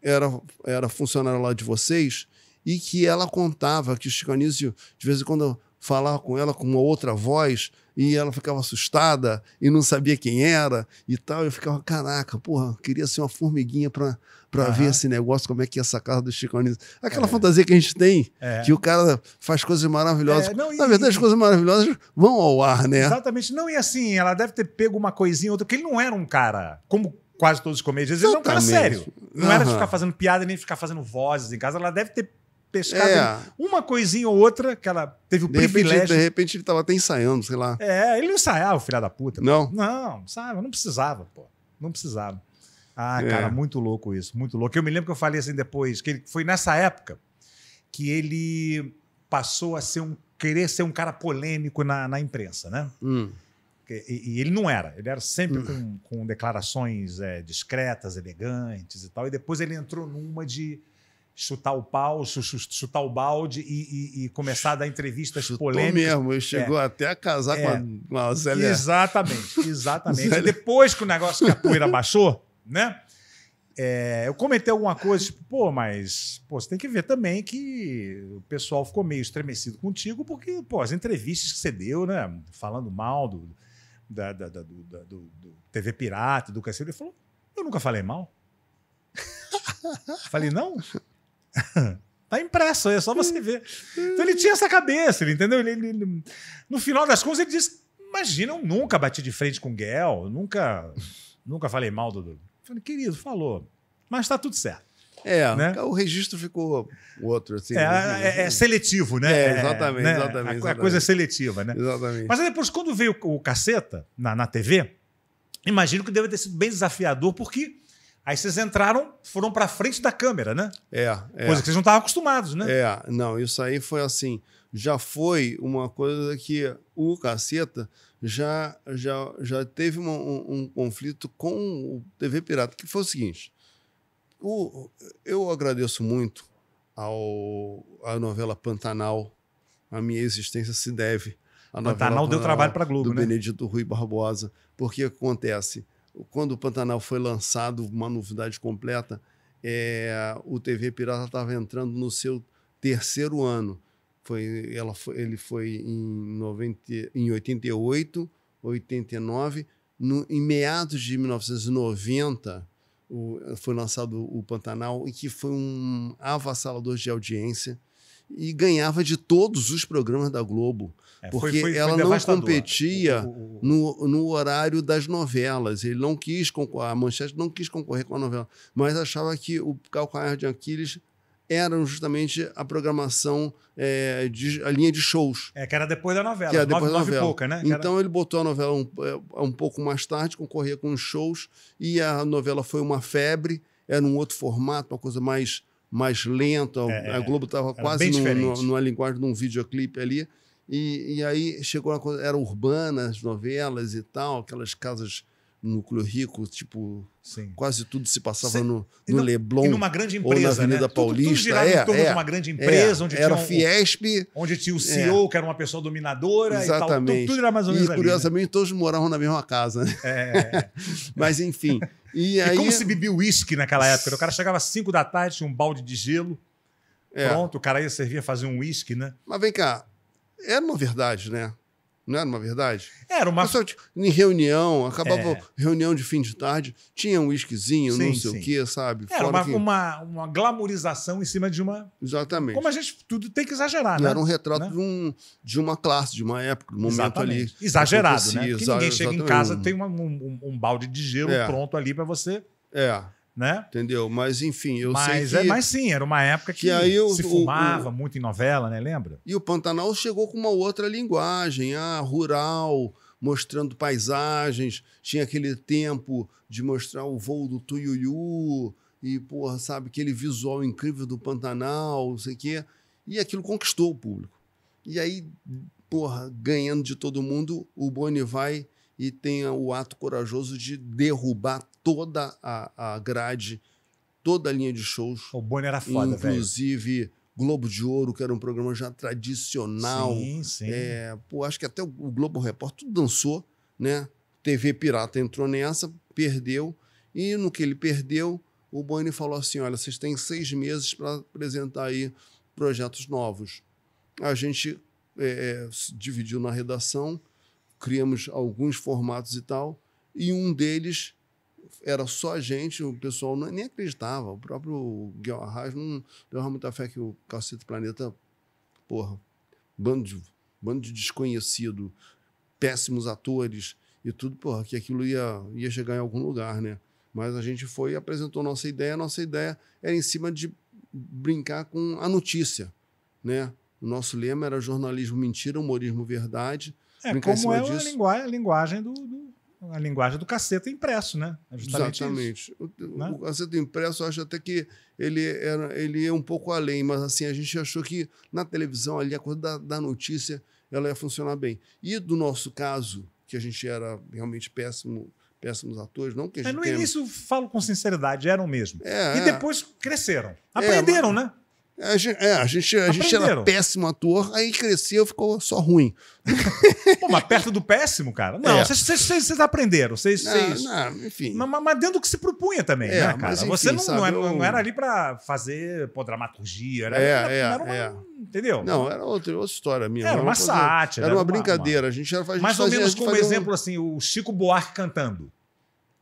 Speaker 1: era, era funcionária lá de vocês, e que ela contava que o Chico Anísio, de vez em quando, falava com ela com uma outra voz e ela ficava assustada e não sabia quem era e tal. Eu ficava, caraca, porra, queria ser uma formiguinha para pra uhum. ver esse negócio, como é que é essa casa do Chico Anísio. Aquela é. fantasia que a gente tem, é. que o cara faz coisas maravilhosas. É, não, e, Na verdade, e... as
Speaker 2: coisas maravilhosas vão ao ar, né? Exatamente. Não, e assim, ela deve ter pego uma coisinha ou outra, porque ele não era um cara, como quase todos os comediantes, ele era um cara sério. Não uhum. era de ficar fazendo piada nem ficar fazendo vozes em casa. Ela deve ter pescada. É. Uma coisinha ou outra que ela teve o de privilégio. Repente, de repente ele estava até ensaiando, sei lá. É, ele não ensaiava, filha da puta. Não? Pô. Não, sabe? Não precisava, pô. Não precisava. Ah, é. cara, muito louco isso, muito louco. Eu me lembro que eu falei assim depois, que ele, foi nessa época que ele passou a ser um querer ser um cara polêmico na, na imprensa, né? Hum. E, e, ele não era, ele era sempre hum. com, com, declarações é, discretas, elegantes e tal. E depois ele entrou numa de chutar o pau, chutar o balde e, e, e começar a dar entrevistas Chutou polêmicas. mesmo, ele chegou é. até a casar é. com a, com a Zélia. Exatamente, exatamente. Zélia. Depois que o negócio da poeira baixou, né? É, eu comentei alguma coisa, tipo, pô, mas pô, você tem que ver também que o pessoal ficou meio estremecido contigo, porque, pô, as entrevistas que você deu, né? Falando mal do, da, da, da do, da, do, do TV Pirata, do Cacete, ele falou, eu nunca falei mal. Falei, não? Tá impresso, é só você ver. Então ele tinha essa cabeça, ele, entendeu? Ele, ele, no final das contas, ele disse: Imagina, eu nunca bati de frente com o Guel, nunca, nunca falei mal do. falei, querido, falou. Mas tá tudo certo. É, né? o registro ficou outro, assim. É, né? é, é, é seletivo, né? É, exatamente, né? exatamente, a, exatamente. coisa é seletiva, né? Exatamente. Mas depois, quando veio o, o Caceta na, na TV, imagino que deve ter sido bem desafiador, porque Aí vocês entraram, foram para frente da câmera, né? É, é. Coisa que vocês não estavam acostumados, né? É, não, isso aí foi assim. Já foi
Speaker 1: uma coisa que o Caceta já, já, já teve um, um, um conflito com o TV Pirata, que foi o seguinte. O, eu agradeço muito ao, à novela Pantanal. A minha existência se deve a Pantanal novela Pantanal deu trabalho para Globo, do né? Benedito Rui Barbosa. Porque acontece quando o Pantanal foi lançado, uma novidade completa, é, o TV Pirata estava entrando no seu terceiro ano. Foi, ela foi, ele foi em, 90, em 88, 89. No, em meados de 1990, o, foi lançado o Pantanal, e que foi um avassalador de audiência e ganhava de todos os programas da Globo. É, porque foi, foi, ela foi não competia o, o, No, no horário das novelas. Ele não quis concorrer, a Manchete não quis concorrer com a novela, mas achava que o Calcanhar de Aquiles eram justamente a programação, é, de, a linha de shows.
Speaker 2: É, que era depois da novela, que era depois nove, da novela. Nove pouca, né? então
Speaker 1: era... ele botou a novela um, é, um pouco mais tarde, concorria com os shows, e a novela foi uma febre, era um outro formato, uma coisa mais mais lento. É, a é, Globo estava quase no, no, numa linguagem de um videoclipe ali. E, e aí chegou a coisa, era urbana, as novelas e tal, aquelas casas núcleo rico, tipo, Sim. quase tudo se passava Sim. no, no Leblon. E numa grande empresa, ou na né? Avenida né? Paulista. Tudo, tudo girava é, em torno é, de uma grande é. empresa, é, onde era tinha um, Fiesp. Onde tinha o CEO, é. que
Speaker 2: era uma pessoa dominadora Exatamente. e tal. Tudo, tudo era mais ou menos E, ali, né? curiosamente, né? todos moravam na mesma casa. Né? É. é Mas, enfim... E, é aí... como se bebia uísque naquela época? Né? O cara chegava às 5 da tarde, tinha um balde de gelo. É. Pronto, o cara ia servir, fazer um uísque, né? Mas vem cá, era é uma verdade, né? Não era uma verdade?
Speaker 1: Era uma. só em reunião, acabava é. reunião de fim de tarde, tinha um whiskyzinho, não sei sim. o quê, sabe? Era Fora uma, que...
Speaker 2: uma, uma glamorização em cima de uma. Exatamente. Como a gente tudo tem que exagerar, não né? Era um retrato né? de, um, de uma classe, de uma época, de um momento Exatamente. ali. Exagerado, né? Porque exa ninguém chega em casa tem uma, um, um, balde de gelo é. pronto ali para você. É né? Entendeu? Mas enfim, eu mas, sei que... É, mas sim, era uma época que, que aí eu, se fumava o, o... muito em novela, né? Lembra? E o Pantanal chegou
Speaker 1: com uma outra linguagem, ah, rural, mostrando paisagens, tinha aquele tempo de mostrar o voo do Tuiuiu e, porra, sabe, aquele visual incrível do Pantanal, não sei o quê. E aquilo conquistou o público. E aí, porra, ganhando de todo mundo, o Boni vai e tenha o ato corajoso de derrubar toda a, a grade, toda a linha de shows. O Boni era foda, Inclusive Globo de Ouro, que era um programa já tradicional. Sim, sim. É, pô, acho que até o Globo Repórter tudo dançou, né? TV Pirata entrou nessa, perdeu. E no que ele perdeu, o Boni falou assim: olha, vocês têm seis meses para apresentar aí projetos novos. A gente é, é se dividiu na redação criamos alguns formatos e tal, e um deles era só a gente, o pessoal não, nem acreditava. O próprio Guilherme Arras não deu muita fé que o Cacete Planeta, porra, bando de, bando de desconhecido, péssimos atores e tudo, porra, que aquilo ia, ia chegar em algum lugar, né? Mas a gente foi e apresentou nossa ideia. Nossa ideia era em cima de brincar com a notícia, né? O nosso lema era jornalismo mentira, humorismo verdade. É, Brincar como é disso. a
Speaker 2: linguagem, a linguagem do, do, a linguagem do caceta impresso, né? É Exatamente.
Speaker 1: Isso, o, né? o impresso, eu acho até que ele, era, ele é um pouco além, mas assim, a gente achou que na televisão ali a coisa da, da notícia ela ia funcionar bem. E do nosso caso, que a gente era realmente péssimo
Speaker 2: péssimos atores, não que a gente é, No tenha... início, falo com sinceridade, eram mesmo. É, e é. depois cresceram. É, Aprenderam, mas... né? A gente, é, a gente, a gente era péssimo ator, aí cresceu, ficou só ruim. Pô, mas perto do péssimo, cara? Não, vocês é. aprenderam. Vocês, enfim. Mas, mas, dentro do que se propunha também, é, né, cara? Mas, enfim, Você não, sabe, não, era, eu... não, era, ali pra fazer pô, dramaturgia, era, é, era, era, é, era uma, é. Entendeu? Não, era outra, outra história minha. Era, uma, uma sátira. Era uma, brincadeira. Uma... A gente era, a Mais ou menos como exemplo, um... assim, o Chico Buarque cantando.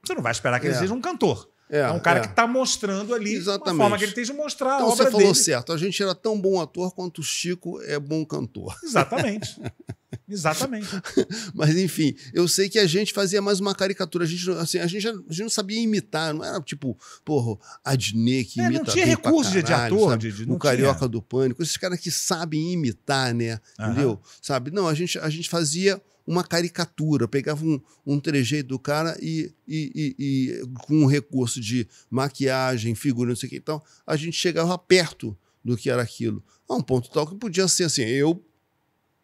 Speaker 2: Você não vai esperar que ele é. seja um cantor. É, é um cara é. que está mostrando ali Exatamente. uma forma que ele tem de mostrar então, a obra você falou dele. certo.
Speaker 1: A gente era tão bom ator quanto o Chico é bom cantor. Exatamente. Exatamente. Mas, enfim, eu sei que a gente fazia mais uma caricatura. A gente, assim, a gente, a gente não sabia imitar. Não era tipo, porra, Adne que imita é, Não tinha recurso caralho, de ator. Sabe? De, de, o Carioca tinha. do Pânico. Esses caras que sabem imitar, né? Uhum. Entendeu? Sabe? Não, a gente, a gente fazia uma caricatura, pegava um, um trejeito do cara e, e, e, e com um recurso de maquiagem, figura, não sei o que e tal, a gente chegava perto do que era aquilo. A um ponto tal que podia ser assim, eu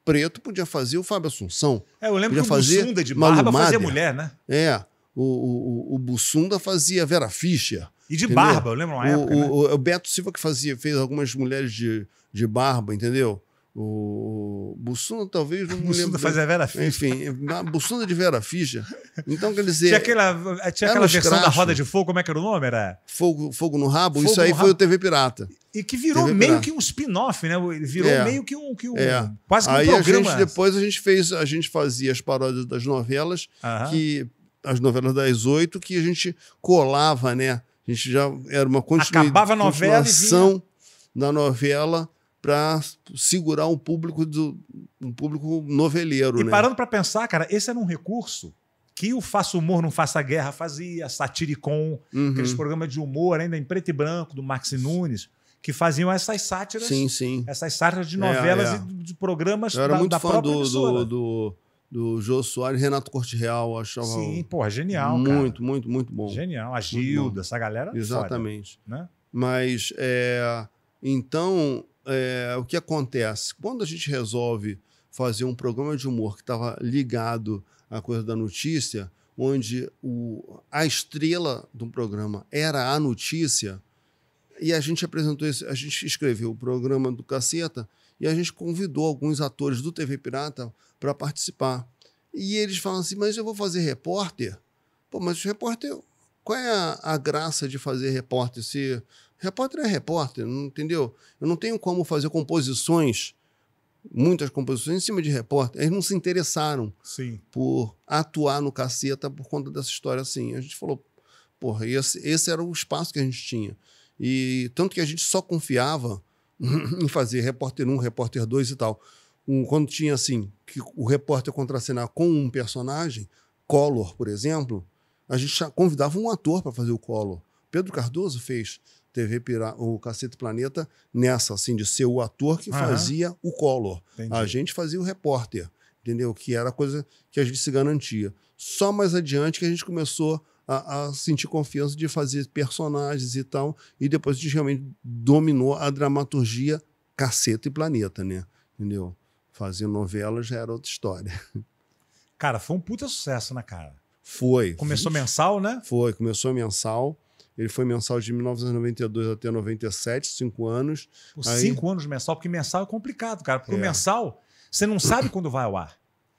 Speaker 1: preto podia fazer o Fábio Assunção. É, eu lembro que o fazer Bussunda de barba Malumária. fazia mulher, né? É, o, o, o Bussunda fazia Vera Fischer. E de entendeu? barba, eu lembro uma época. O, né? o, o, Beto Silva que fazia, fez algumas mulheres de, de barba, entendeu? O, Bussunda talvez não me Bussunda lembro. fazia Vera Fischer. Enfim, na Bussunda de Vera Fischer. Então, quer dizer. Tinha aquela,
Speaker 2: tinha aquela versão da Roda de Fogo, como é que era o nome? Era? Fogo, Fogo no Rabo, Fogo isso aí rabo. foi o TV Pirata. E que virou TV meio pirata. que um spin-off, né? Ele virou é. meio que um. Que um é. Quase que um aí programa. A gente,
Speaker 1: depois a gente fez, a gente fazia as paródias das novelas, Aham. que. As novelas das oito, que a gente colava, né? A gente já era uma continuidade. Acabava a novela. Continuação e vinha... da novela para segurar um público do um público noveleiro. E né? parando
Speaker 2: para pensar, cara, esse era um recurso que o Faça Humor Não Faça Guerra fazia, Satiricon, uhum. aqueles programas de humor ainda em preto e branco do Max Nunes, que faziam essas sátiras, sim, sim. essas sátiras de é, novelas é, é. e de programas Eu era da, muito da fã própria do, do,
Speaker 1: do, do, Jô Soares, Renato Corte Real, achava Sim, porra, genial, muito, muito,
Speaker 2: muito, muito bom. Genial, a Gilda, essa galera. É Exatamente. Foda, né?
Speaker 1: Mas é, então é, o que acontece? Quando a gente resolve fazer um programa de humor que estava ligado à coisa da notícia, onde o, a estrela do programa era a notícia, e a gente apresentou isso a gente escreveu o programa do Caceta e a gente convidou alguns atores do TV Pirata para participar. E eles falam assim: Mas eu vou fazer repórter? Pô, mas repórter, qual é a, a graça de fazer repórter se Repórter é repórter, entendeu? Eu não tenho como fazer composições, muitas composições em cima de repórter. Eles não se interessaram Sim. por atuar no caceta por conta dessa história assim. A gente falou, porra, esse, esse era o espaço que a gente tinha. E tanto que a gente só confiava em fazer repórter 1, repórter 2 e tal. Um, quando tinha assim, que o repórter contracenar com um personagem, Collor, por exemplo, a gente convidava um ator para fazer o Collor. Pedro Cardoso fez TV Pira... o Cacete Planeta nessa, assim, de ser o ator que uhum. fazia o Collor. Entendi. A gente fazia o repórter, entendeu? Que era a coisa que a gente se garantia. Só mais adiante que a gente começou a, a, sentir confiança de fazer personagens e tal. E depois a gente realmente dominou a dramaturgia caceta e planeta, né? Entendeu? Fazer novela já era outra história.
Speaker 2: Cara, foi um puta sucesso, né, cara?
Speaker 1: Foi. Começou mensal, né? Foi, começou mensal. Ele foi mensal de 1992 até 97,
Speaker 2: cinco anos. Por Aí... cinco anos mensal, porque mensal é complicado, cara. Porque é. o mensal, você não sabe quando vai ao ar,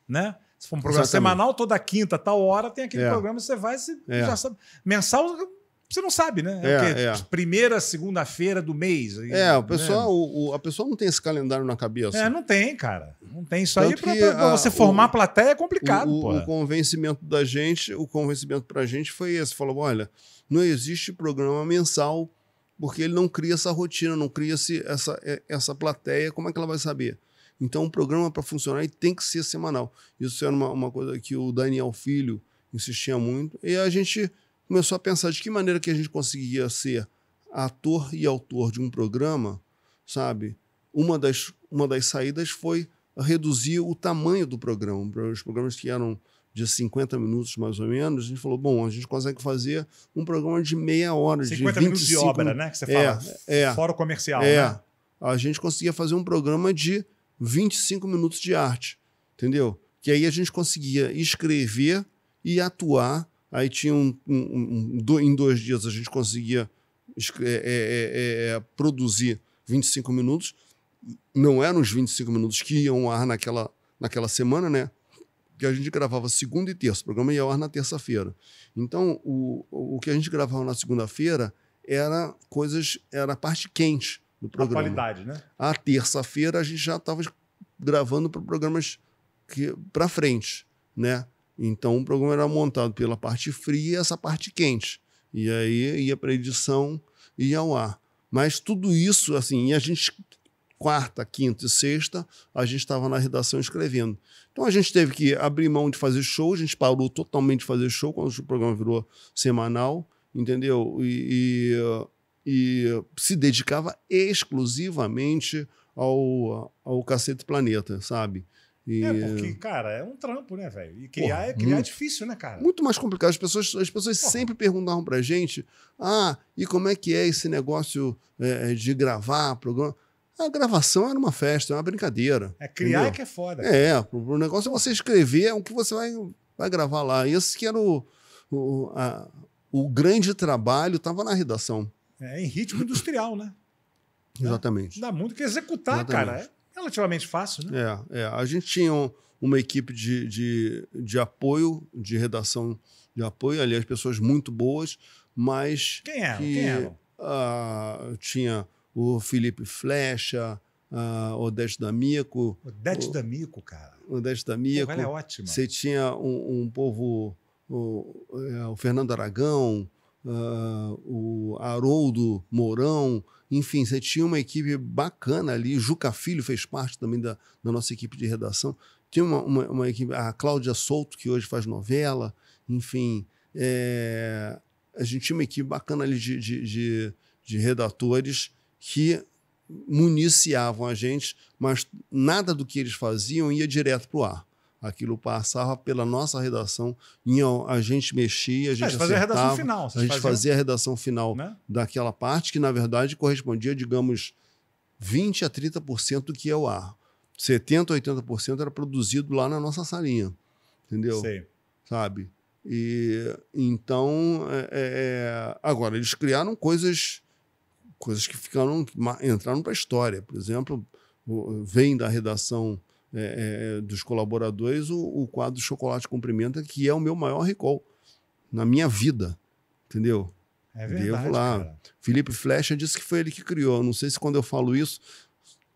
Speaker 2: né? Se for um programa Exatamente. semanal, toda quinta, tal hora, tem aquele é. programa, você vai, você é. já sabe. Mensal, você não sabe, né? É, é, é Primeira, segunda-feira do mês. É, o né? pessoal,
Speaker 1: o, o, a pessoa não tem esse calendário na cabeça. É, não tem, cara. Não tem. Isso Tanto aí pra, pra, pra a, você formar o,
Speaker 2: plateia é complicado, o, o, o,
Speaker 1: convencimento da gente, o convencimento pra gente foi esse. Falou, olha, não existe programa mensal, porque ele não cria essa rotina, não cria -se essa, é, essa plateia, como é que ela vai saber? Então, o programa para funcionar ele tem que ser semanal. Isso era uma, uma coisa que o Daniel Filho insistia muito, e a gente começou a pensar de que maneira que a gente conseguia ser ator e autor de um programa, sabe? Uma das, uma das saídas foi reduzir o tamanho do programa. Os programas que eram de 50 minutos mais ou menos, a gente falou, bom, a gente consegue fazer um programa de meia hora, 50 de 50 minutos de obra, né? Que você é, fala, é, é,
Speaker 2: fora o comercial, é. Né?
Speaker 1: A gente conseguia fazer um programa de 25 minutos de arte, entendeu? Que aí a gente conseguia escrever e atuar. Aí tinha um, um, um, em dois dias a gente conseguia é é, é, é, é, produzir 25 minutos. Não eram os 25 minutos que iam ao ar naquela, naquela semana, né? porque a gente gravava segunda e terça, o programa ia ao ar na terça-feira. Então, o, o que a gente gravava na segunda-feira era coisas, era a parte quente do programa. A qualidade, né? A terça-feira a gente já estava gravando para programas para frente, né? Então, o programa era montado pela parte fria e essa parte quente. E aí ia para edição e ao ar. Mas tudo isso, assim, a gente quarta, quinta e sexta, a gente estava na redação escrevendo. Então a gente teve que abrir mão de fazer show, a gente parou totalmente de fazer show quando o programa virou semanal, entendeu? E, e, e se dedicava exclusivamente ao, ao Cacete Planeta, sabe? E... É, porque,
Speaker 2: cara, é um trampo, né, velho? E criar, Porra, é, criar muito, é difícil, né, cara? Muito mais
Speaker 1: complicado. As pessoas, as pessoas sempre perguntavam pra gente: ah, e como é que é esse negócio é, de gravar programa? A gravação era uma festa, era é uma brincadeira. É criar entendeu? que é foda. É, o negócio é você escrever é o que você vai, vai gravar lá. Esse que era o, o, a, o grande trabalho, estava na redação.
Speaker 2: É, em ritmo industrial, né?
Speaker 1: Exatamente. Dá,
Speaker 2: muito que executar, Exatamente. cara. É relativamente fácil,
Speaker 1: né? É, é. a gente tinha um, uma equipe de, de, de apoio, de redação de apoio, aliás, pessoas muito boas, mas. Quem eram? Que, Quem eram? Uh, tinha o Felipe Flecha, uh, Odete D'Amico. Odete D'Amico, cara. Odete D'Amico. Ela é ótima. Você tinha um, um povo, o, é, o, Fernando Aragão, uh, o Haroldo Mourão, enfim, você tinha uma equipe bacana ali. Juca Filho fez parte também da, da nossa equipe de redação. Tinha uma, uma, uma, equipe, a Cláudia Souto, que hoje faz novela, enfim. É, a gente tinha uma equipe bacana ali de, de, de, de redatores que municiavam a gente, mas nada do que eles faziam ia direto para o ar. Aquilo passava pela nossa redação, a gente mexia, a é, gente é, fazia a redação final. A gente faziam... fazia a redação final né? daquela parte que, na verdade, correspondia, digamos, 20 a 30% do que é o ar. 70, 80% era produzido lá na nossa salinha. Entendeu? Sim. Sabe? E então, é, é, é, agora, eles criaram coisas coisas que ficaram entraram para a história. Por exemplo, vem da redação é, é, dos colaboradores o, o quadro Chocolate Cumprimenta, que é o meu maior recall na minha vida, entendeu?
Speaker 2: É verdade, Devo lá.
Speaker 1: Cara. Felipe Flecha disse que foi ele que criou. Não sei se quando eu falo isso,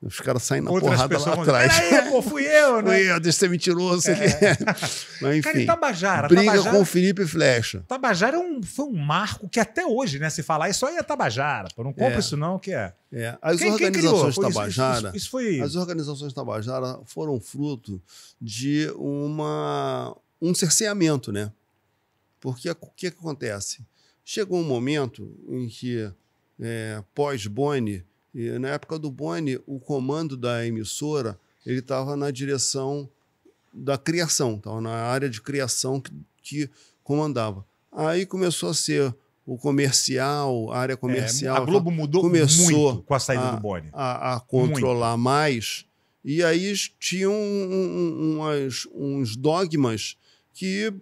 Speaker 1: os caras saem na Outras porrada lá atrás.
Speaker 2: pô, fui eu, né? fui eu, deixa ser mentiroso. É.
Speaker 1: é. Mas, enfim, cara, e Tabajara? Briga Tabajara, com o Felipe Flecha.
Speaker 2: Tabajara é um, foi um marco que até hoje, né? Se falar isso aí é Tabajara. Pô, não compra é. isso não, que é.
Speaker 1: é. As quem, organizações quem Tabajara... Isso, isso, isso foi... As organizações Tabajara foram fruto de uma, um cerceamento, né? Porque o que, que acontece? Chegou um momento em que, é, pós-Boni e na época do Boni, o comando da emissora ele estava na direção da criação, estava na área de criação que, que comandava. Aí começou a ser o comercial, a área é, comercial. É, a Globo mudou começou muito com a saída a, do Boni. A, a controlar muito. mais. E aí tinham um, um, umas, uns dogmas que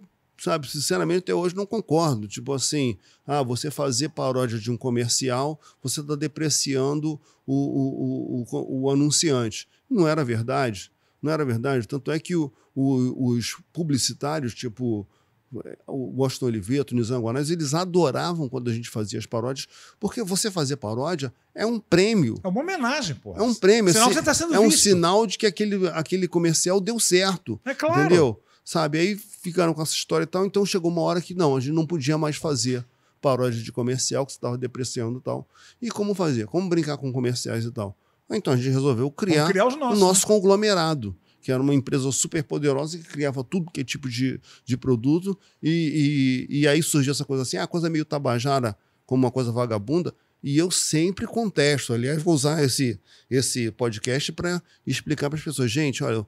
Speaker 1: sabe, sinceramente, até hoje não concordo. Tipo assim, ah, você fazer paródia de um comercial, você está depreciando o, o, o, o, anunciante. Não era verdade. Não era verdade. Tanto é que o, os publicitários, tipo eh, o Washington Oliveto, Nizam Guanais, eles adoravam quando a gente fazia as paródias, porque você fazer paródia é um prêmio. É
Speaker 2: uma homenagem, pô. É um prêmio. Senão é, você tá sendo é visto. um sinal
Speaker 1: de que aquele, aquele comercial deu certo. É claro. Entendeu? sabe? Aí ficaram com essa história e tal. Então chegou uma hora que não, a gente não podia mais fazer paródia de comercial, que estava depreciando e tal. E como fazer? Como brincar com comerciais e tal? Então a gente resolveu criar, criar nossos, o né? nosso né? conglomerado, que era uma empresa super poderosa que criava tudo que é tipo de, de produto. E, e, e aí surgiu essa coisa assim, a ah, coisa meio tabajara, como uma coisa vagabunda. E eu sempre contesto. Aliás, vou usar esse, esse podcast para explicar para as pessoas: gente, olha,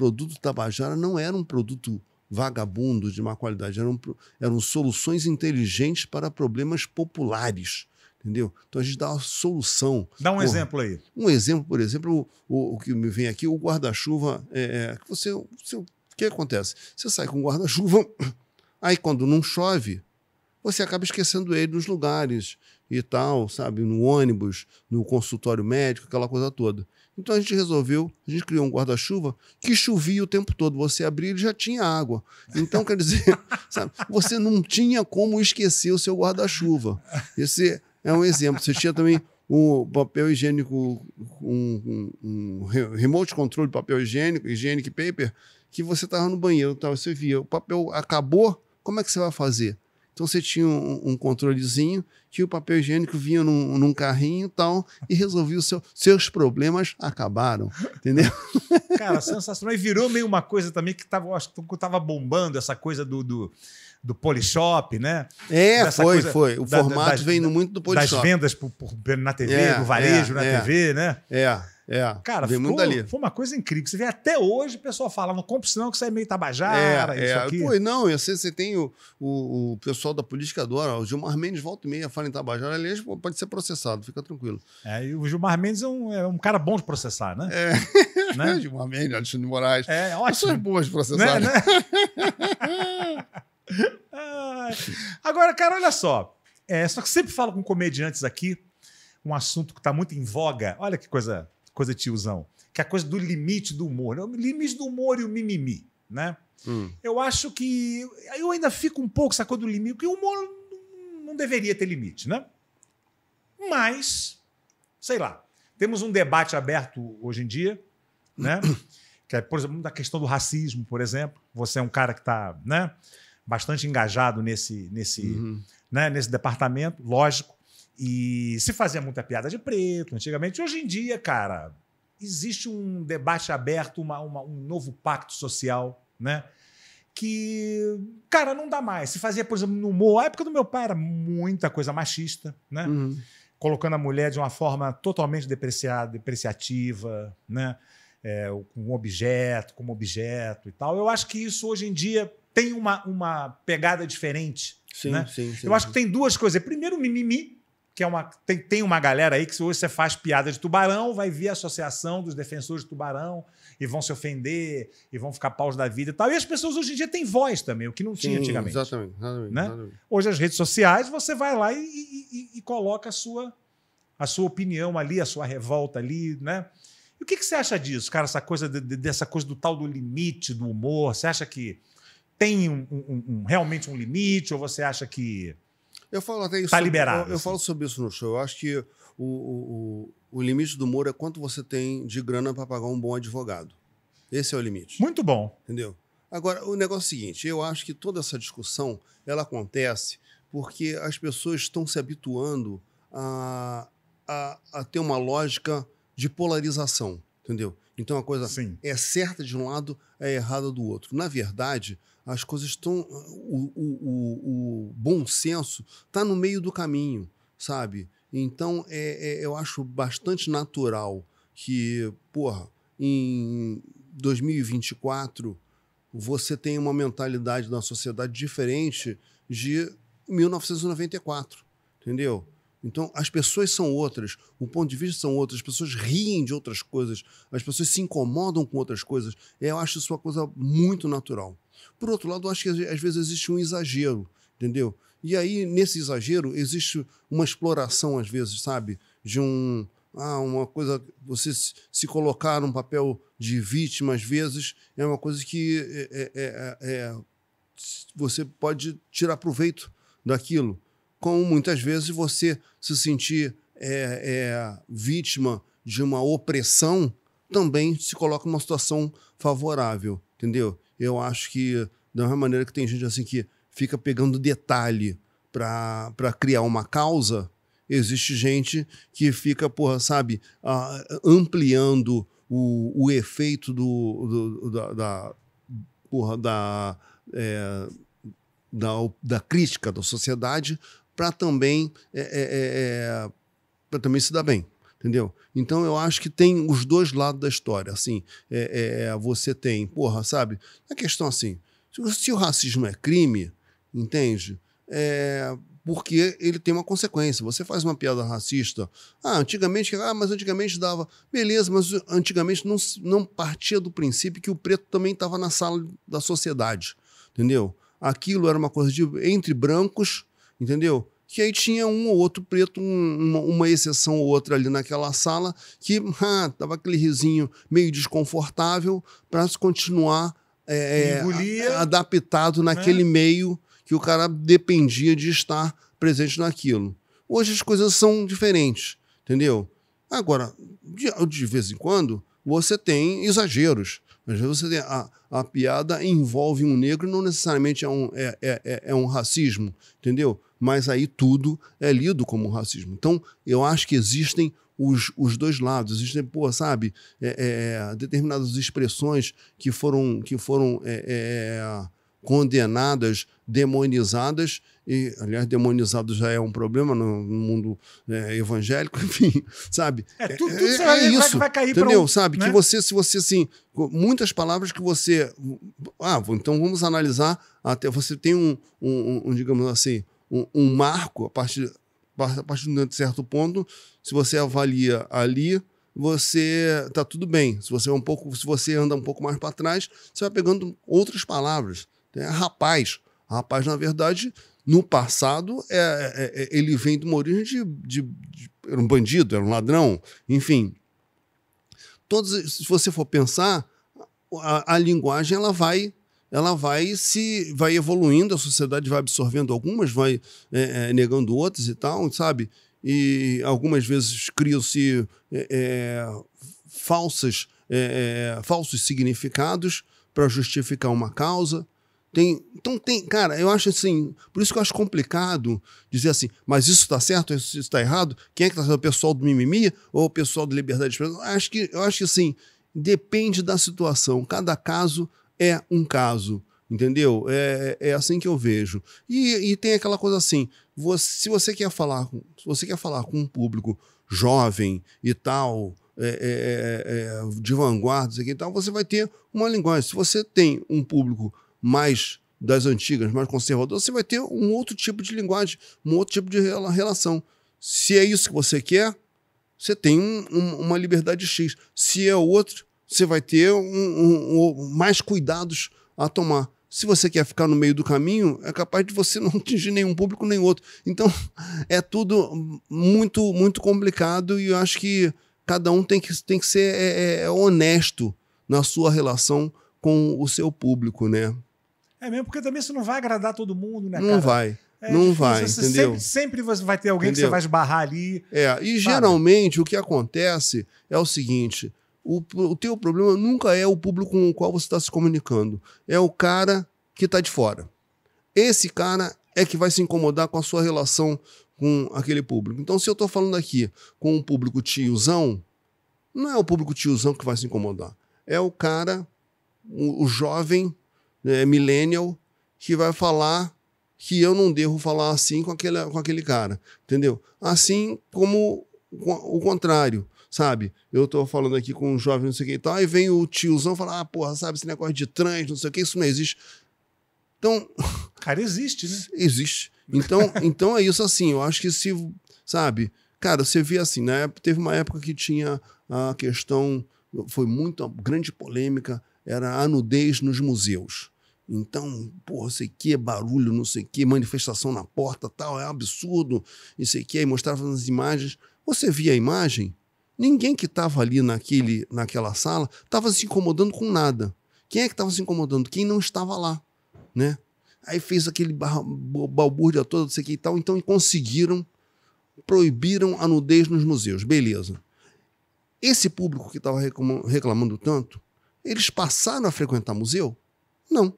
Speaker 1: produto Tabajara não era um produto vagabundo de má qualidade, eram, eram soluções inteligentes para problemas populares. Entendeu? Então a gente dá uma solução.
Speaker 2: Dá um Porra, exemplo aí.
Speaker 1: Um exemplo, por exemplo, o, o que me vem aqui, o guarda-chuva. É, é você, você, o que acontece? Você sai com o guarda-chuva, aí quando não chove, você acaba esquecendo ele nos lugares e tal, sabe? No ônibus, no consultório médico, aquela coisa toda. Então a gente resolveu, a gente criou um guarda-chuva que chovia o tempo todo. Você abria e já tinha água. Então, quer dizer, sabe, você não tinha como esquecer o seu guarda-chuva. Esse é um exemplo. Você tinha também o papel higiênico, um, um, um remote controle de papel higiênico, higienic paper, que você estava no banheiro, tal, você via, o papel acabou, como é que você vai fazer? Então você tinha um, um controlezinho que o papel higiênico vinha num, num carrinho e tal, e resolvia os seu, seus problemas, acabaram. Entendeu?
Speaker 2: Cara, sensacional. E virou meio uma coisa também que tava, acho que tava bombando essa coisa do... do do Polishop, né? É, Dessa foi, coisa, foi. O da, formato das, vem da, muito do Polishop. Das vendas por, por na TV, é, do varejo é, na é, TV, né? É. É, cara, vem ficou, dali. foi uma coisa incrível. Você vê até hoje o pessoal fala, não compra senão que você é meio tabajara, é, isso é. aqui. Pô, não, eu sei, assim, você tem o, o, o, pessoal
Speaker 1: da política adora, o Gilmar Mendes volta e meia fala em tabajara, aliás, pode ser processado, fica tranquilo. É, e
Speaker 2: o Gilmar Mendes é um, é um cara bom de processar, né? É, né? Gilmar Mendes, Alexandre Moraes, é, é, ótimo. pessoas boas de processar. Né? Né? né? Agora, cara, olha só, é, só que sempre falo com comediantes aqui, um assunto que está muito em voga, olha que coisa coisa tiozão, que é a coisa do limite do humor. Né? O limite do humor e o mimimi, né? Hum. Eu acho que. Eu ainda fico um pouco essa coisa do limite, porque o humor não deveria ter limite, né? Mas, sei lá, temos um debate aberto hoje em dia, né? Que é, por exemplo, da questão do racismo, por exemplo. Você é um cara que está né, bastante engajado nesse, nesse, uhum. né, nesse departamento, lógico. E se fazia muita piada de preto antigamente. Hoje em dia, cara, existe um debate aberto, uma, uma, um novo pacto social, né? Que, cara, não dá mais. Se fazia, por exemplo, no humor, a época do meu pai era muita coisa machista, né? Uhum. Colocando a mulher de uma forma totalmente depreciada, depreciativa, né? É, com um objeto, como objeto e tal. Eu acho que isso hoje em dia tem uma, uma pegada diferente. Sim, né? sim, sim. Eu sim. acho que tem duas coisas. Primeiro, o mimimi, que é uma, tem, tem uma galera aí que hoje você faz piada de tubarão, vai vir a associação dos defensores de tubarão e vão se ofender e vão ficar paus da vida e tal. E as pessoas hoje em dia têm voz também, o que não tinha antigamente. Exatamente, exatamente, né? exatamente, Hoje as redes sociais você vai lá e, e, e, coloca a sua, a sua opinião ali, a sua revolta ali, né? E o que, que você acha disso, cara? Essa coisa de, dessa coisa do tal do limite do humor. Você acha que tem um, um, um, realmente um limite ou você acha que
Speaker 1: eu falo até isso. Tá liberado. Eu, eu,
Speaker 2: assim. falo sobre isso no show. Eu acho que o, o,
Speaker 1: o limite do Moro é quanto você tem de grana para pagar um bom advogado. Esse é o limite. Muito bom. Entendeu? Agora, o negócio é o seguinte: eu acho que toda essa discussão ela acontece porque as pessoas estão se habituando a, a, a ter uma lógica de polarização, entendeu? Então a coisa Sim. é certa de um lado, é errada do outro. Na verdade, as coisas estão. O, o, o, o, bom senso está no meio do caminho, sabe? Então, é, é, eu acho bastante natural que, porra, em 2024 você tem uma mentalidade da sociedade diferente de 1994, entendeu? Então, as pessoas são outras, o ponto de vista são outras, as pessoas riem de outras coisas, as pessoas se incomodam com outras coisas. Eu acho isso uma coisa muito natural. Por outro lado, eu acho que às vezes existe um exagero, entendeu? E aí, nesse exagero, existe uma exploração, às vezes, sabe? De um. Ah, uma coisa. Você se colocar num papel de vítima, às vezes, é uma coisa que é, é, é, é, é você pode tirar proveito daquilo. Como muitas vezes você se sentir é, vítima de uma opressão, também se coloca numa situação favorável, entendeu? eu acho que, da mesma maneira que tem gente assim que fica pegando detalhe para criar uma causa, existe gente que fica, porra, sabe, ah, ampliando o, o efeito do, do da, da, porra, da, é, da, da, crítica da sociedade para também, é, é, é, é para também se dar bem. Entendeu? Então eu acho que tem os dois lados da história. Assim, é, é, é você tem, porra, sabe? A questão assim: se o racismo é crime, entende? É, porque ele tem uma consequência. Você faz uma piada racista. Ah, antigamente, ah, mas antigamente dava. Beleza, mas antigamente não, não partia do princípio que o preto também estava na sala da sociedade. Entendeu? Aquilo era uma coisa de entre brancos, entendeu? que aí tinha um ou outro preto, um, uma, uma, exceção ou outra ali naquela sala, que ah, tava aquele risinho meio desconfortável para se continuar é, é adaptado naquele né? meio que o cara dependia de estar presente naquilo. Hoje as coisas são diferentes, entendeu? Agora, de, de vez em quando, você tem exageros mas você a, a piada envolve um negro, não necessariamente é um, é, é, é, é um racismo, entendeu? Mas aí tudo é lido como um racismo. Então, eu acho que existem os, os dois lados. Existem, pô, sabe, é, é, é determinadas expressões que foram, que foram é, é condenadas, demonizadas, e aliás, demonizado já é um problema no, mundo é, evangélico, enfim, sabe? É, tudo, é, tudo é, é vai, isso, vai, vai cair entendeu? Um, sabe né? que você, se você assim, muitas palavras que você, ah, então vamos analisar até você tem um, um, um digamos assim, um, marco a partir a partir de um certo ponto, se você avalia ali você tá tudo bem. Se você é um pouco, se você anda um pouco mais para trás, você vai pegando outras palavras. Né? Rapaz, rapaz na verdade no passado, é, é, é, ele vem de uma origem de, de, de, Era um bandido, era um ladrão, enfim. Todos, se você for pensar, a, a linguagem ela vai ela vai se vai evoluindo, a sociedade vai absorvendo algumas, vai é, é, negando outras e tal, sabe? E algumas vezes criam-se é, é falsas, é, falsos significados para justificar uma causa. Tem, então tem, cara, eu acho assim, por isso que eu acho complicado dizer assim, mas isso está certo, isso está errado, quem é que está o pessoal do mimimi ou o pessoal da liberdade de expressão? Acho que, eu acho que assim, depende da situação, cada caso é um caso, entendeu? É, é, é assim que eu vejo. E, e tem aquela coisa assim, você, se você quer falar, se você quer falar com um público jovem e tal, é, é, é, é de vanguarda, e tal, você vai ter uma linguagem. Se você tem um público mais das antigas, mais conservadoras, você vai ter um outro tipo de linguagem, um outro tipo de relação. Se é isso que você quer, você tem um, um, uma liberdade X. Se é outro, você vai ter um, mais cuidados a tomar. Se você quer ficar no meio do caminho, é capaz de você não atingir nenhum público nem outro. Então, é tudo muito, muito complicado e eu acho que cada um tem que, tem que ser é, é, é honesto na sua relação com o seu público, né?
Speaker 2: É mesmo, porque também você não vai agradar todo mundo, né, cara? Não vai. É, não vai, entendeu? Sempre, sempre vai ter alguém entendeu? que você vai esbarrar ali.
Speaker 1: É, e sabe? geralmente o que acontece é o seguinte: o, o teu problema nunca é o público com o qual você está se comunicando, é o cara que está de fora. Esse cara é que vai se incomodar com a sua relação com aquele público. Então, se eu estou falando aqui com um público tiozão, não é o público tiozão que vai se incomodar, é o cara, o, o jovem é, millennial que vai falar que eu não devo falar assim com aquele, com aquele cara, entendeu? Assim como o contrário, sabe? Eu tô falando aqui com um jovem, não sei o que e tal, aí vem o tiozão falar, ah, porra, sabe, esse negócio de trans, não sei o que, isso não existe. Então. Cara, existe, né? Existe. Então, então é isso assim, eu acho que se, sabe, cara, você vê assim, né? teve uma época que tinha a questão, foi muito grande polêmica, era a nudez nos museus. Então, porra, sei que, barulho, não sei o que, manifestação na porta, tal, é um absurdo, não sei o que, aí mostrava as imagens. Você via a imagem, ninguém que estava ali naquele, naquela sala estava se incomodando com nada. Quem é que estava se incomodando? Quem não estava lá, né? Aí fez aquele balbúrdia todo, não sei o que e tal, então conseguiram, proibiram a nudez nos museus, beleza. Esse público que estava reclamando tanto, eles passaram a frequentar museu? Não.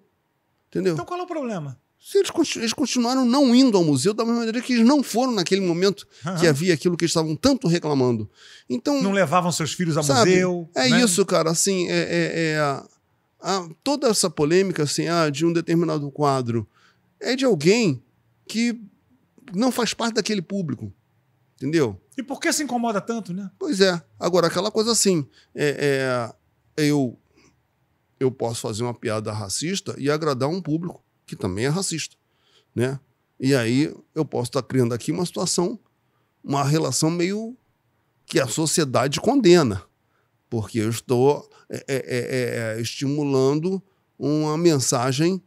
Speaker 1: Entendeu? Então qual é o problema? Se eles, eles continuaram não indo ao museu da mesma maneira que eles não foram naquele momento uhum. que havia aquilo que eles estavam tanto reclamando. Então
Speaker 2: não levavam seus filhos ao sabe, museu. É né? isso,
Speaker 1: cara. Assim, é, é, é a, a, toda essa polêmica assim, ah, de um determinado quadro é de alguém que não faz parte daquele público, entendeu?
Speaker 2: E por que se incomoda tanto, né?
Speaker 1: Pois é. Agora aquela coisa assim, é, é eu eu posso fazer uma piada racista e agradar um público que também é racista, né? E aí eu posso estar tá criando aqui uma situação, uma relação meio que a sociedade condena, porque eu estou é, é, é, é, é estimulando uma mensagem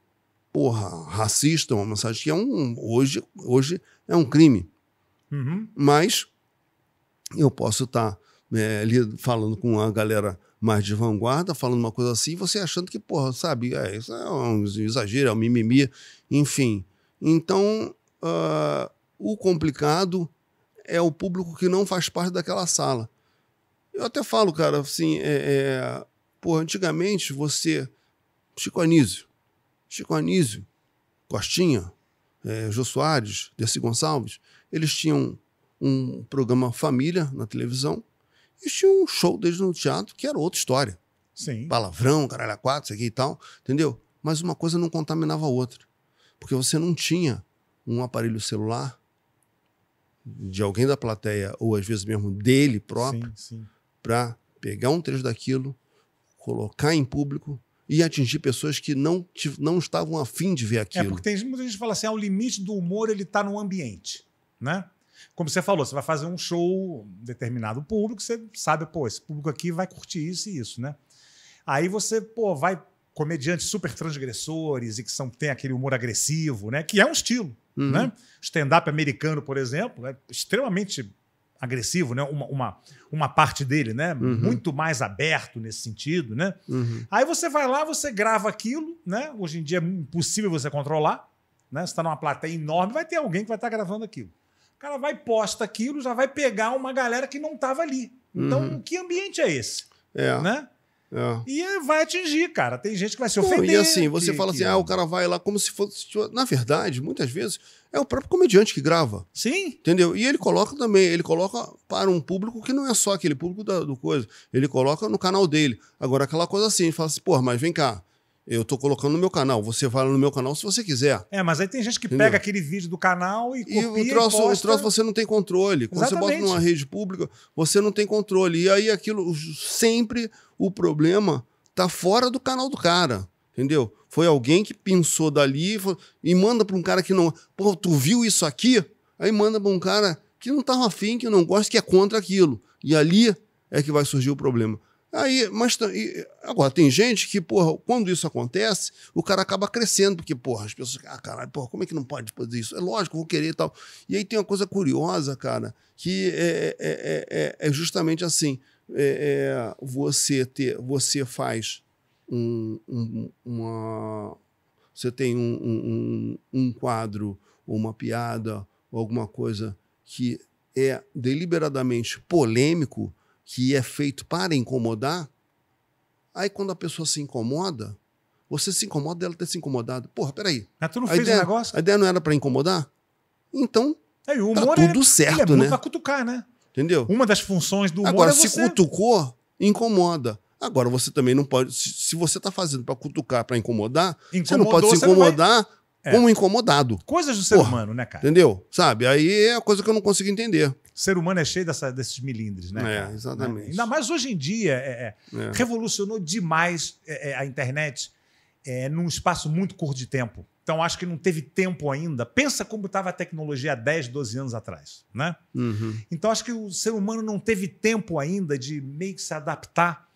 Speaker 1: porra, racista, uma mensagem que é um hoje, hoje é um crime. Uhum. Mas eu posso estar tá, é, falando com a galera mais de vanguarda, falando uma coisa assim, você achando que, porra, sabe, é, isso é um exagero, é um mimimi, enfim. Então, uh, o complicado é o público que não faz parte daquela sala. Eu até falo, cara, assim, é, é porra, antigamente você. Chico Anísio, Chico Anísio, Costinha, é, Jô Soares, Dercy Gonçalves, eles tinham um programa Família na televisão eles tinham um show desde no teatro que era outra história. Sim. Palavrão, caralho, quatro, isso aqui e tal, entendeu? Mas uma coisa não contaminava a outra. Porque você não tinha um aparelho celular de alguém da plateia, ou às vezes mesmo dele próprio, para pegar um trecho daquilo, colocar em público e atingir pessoas que não, não estavam afim de ver é, aquilo. É, porque tem
Speaker 2: muita gente que fala assim, ah, o limite do humor ele está no ambiente, né? Como você falou, você vai fazer um show determinado público, você sabe, pô, esse público aqui vai curtir isso e isso, né? Aí você, pô, vai comediantes super transgressores e que são, tem aquele humor agressivo, né? Que é um estilo, uhum. né? Stand-up americano, por exemplo, é extremamente agressivo, né? Uma, uma, uma parte dele, né? Uhum. Muito mais aberto nesse sentido, né? Uhum. Aí você vai lá, você grava aquilo, né? Hoje em dia é impossível você controlar, né? Você está numa plateia enorme, vai ter alguém que vai estar tá gravando aquilo. O cara vai posta aquilo, já vai pegar uma galera que não estava ali. Então, uhum. que ambiente é esse? É. Né? É. E vai atingir, cara. Tem gente que vai se Bom, ofender. e assim, você que, fala assim, que... ah, o
Speaker 1: cara vai lá como se fosse. Na verdade, muitas vezes, é o próprio comediante que grava. Sim. Entendeu? E ele coloca também, ele coloca para um público que não é só aquele público da, do coisa. Ele coloca no canal dele. Agora, aquela coisa assim, ele fala assim, pô, mas vem cá. Eu tô colocando no meu canal. Você vai no meu canal se você quiser.
Speaker 2: É, mas aí tem gente que Entendeu? pega aquele vídeo do canal e, e o troço, e posta... o troço você
Speaker 1: não tem controle. Quando Exatamente. você bota numa rede pública, você não tem controle. E aí aquilo sempre o problema tá fora do canal do cara. Entendeu? Foi alguém que pensou dali e manda para um cara que não. Pô, tu viu isso aqui? Aí manda para um cara que não tava afim, que não gosta, que é contra aquilo. E ali é que vai surgir o problema. Aí, mas agora tem gente que, porra, quando isso acontece, o cara acaba crescendo, porque, porra, as pessoas, ah, caralho, porra, como é que não pode fazer isso? É lógico, vou querer e tal. E aí tem uma coisa curiosa, cara, que é, é, é, é, é justamente assim: é, é, você ter, você faz um, um, uma. Você tem um, um, um quadro, ou uma piada, ou alguma coisa que é deliberadamente polêmico que é feito para incomodar, aí quando a pessoa se incomoda, você se incomoda dela ter se incomodado. Porra, peraí. Mas tu não fez ideia, o negócio? A ideia não era para incomodar?
Speaker 2: Então, é, o tá humor tá tudo é, certo, é né? pra cutucar, né?
Speaker 1: Entendeu? Uma das funções do humor Agora, é se você... cutucou, incomoda. Agora, você também não pode. Se, se você está fazendo para cutucar, para incomodar, Incomodou, você não pode se incomodar é. Como incomodado. Coisas do ser Porra, humano, né, cara? Entendeu?
Speaker 2: Sabe? Aí é a coisa que eu não consigo entender. O ser humano é cheio dessa, desses milindres, né? É, exatamente. Né? Ainda mais hoje em dia. É, é, é. revolucionou demais é, é, a internet num espaço muito curto de tempo. Então, acho que não teve tempo ainda. Pensa como estava a tecnologia há 10, 12 anos atrás, né? Uhum. Então, acho que o ser humano não teve tempo ainda de meio que se adaptar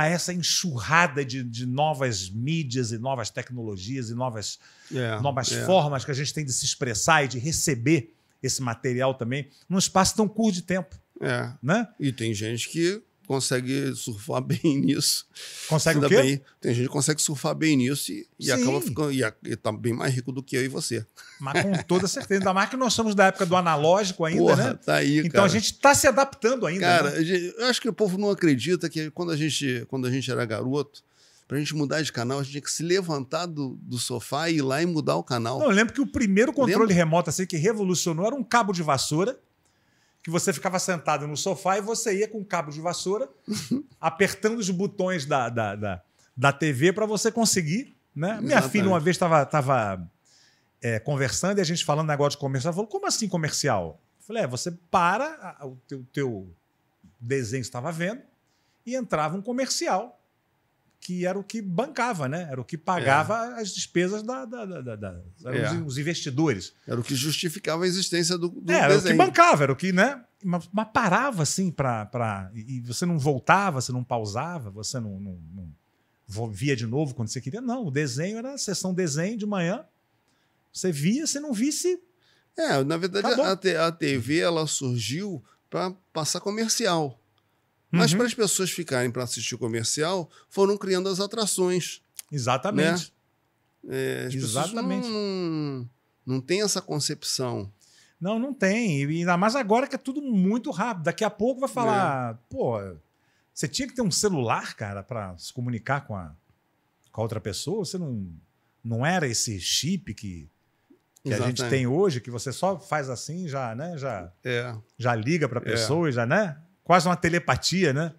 Speaker 2: a essa enxurrada de, de, novas mídias e novas tecnologias e novas, é, novas é. formas que a gente tem de se expressar e de receber esse material também num espaço tão curto de tempo. É. Né? E tem gente que consegue surfar bem nisso. Consegue o quê? Bem, tem gente que consegue surfar bem nisso e, e acaba ficando. E, e tá bem mais rico do que eu e você. Mas com toda certeza. Ainda mais que nós somos da época do analógico ainda, Porra, né? Tá aí, então cara. a gente está se adaptando ainda. Né? Cara, né? eu acho
Speaker 1: que o povo não acredita que quando a gente, quando a gente era garoto, para a gente mudar de canal, a gente tinha que se levantar do, do sofá e ir lá e mudar o canal.
Speaker 2: Não, eu lembro que o primeiro controle Lembra? remoto assim, que revolucionou era um cabo de vassoura que você ficava sentado no sofá e você ia com um cabo de vassoura apertando os botões da, da, da, da TV para você conseguir. Né? Minha filha uma vez estava tava, é, conversando e a gente falando negócio de comercial. Ela falou, como assim comercial? Eu falei, é, você para o teu, teu desenho estava vendo e entrava um comercial que era o que bancava, né? Era o que é. pagava é. as despesas da, da, da, da é. os, os, investidores. Era o que justificava a existência do, do é, era desenho. o que bancava, era o que, né? Mas, mas parava assim para e você não voltava, você não pausava, você não, não, não, via de novo quando você queria. Não, o desenho era a sessão desenho de manhã. Você via, você não visse. É,
Speaker 1: na verdade a, a TV ela surgiu para passar comercial. Mas uhum. para as pessoas ficarem para assistir o comercial, foram criando as atrações. Exatamente. Né? É, as Exatamente. Não, não, não tem essa concepção.
Speaker 2: Não, não tem. E ainda mais agora que é tudo muito rápido. Daqui a pouco vai falar, é. pô, você tinha que ter um celular, cara, para se comunicar com a, com a outra pessoa. Você não, não era esse chip que, que a gente tem hoje, que você só faz assim, já, né? Já, é. já liga para a é. pessoa, é. já, né? Quase uma telepatia, né?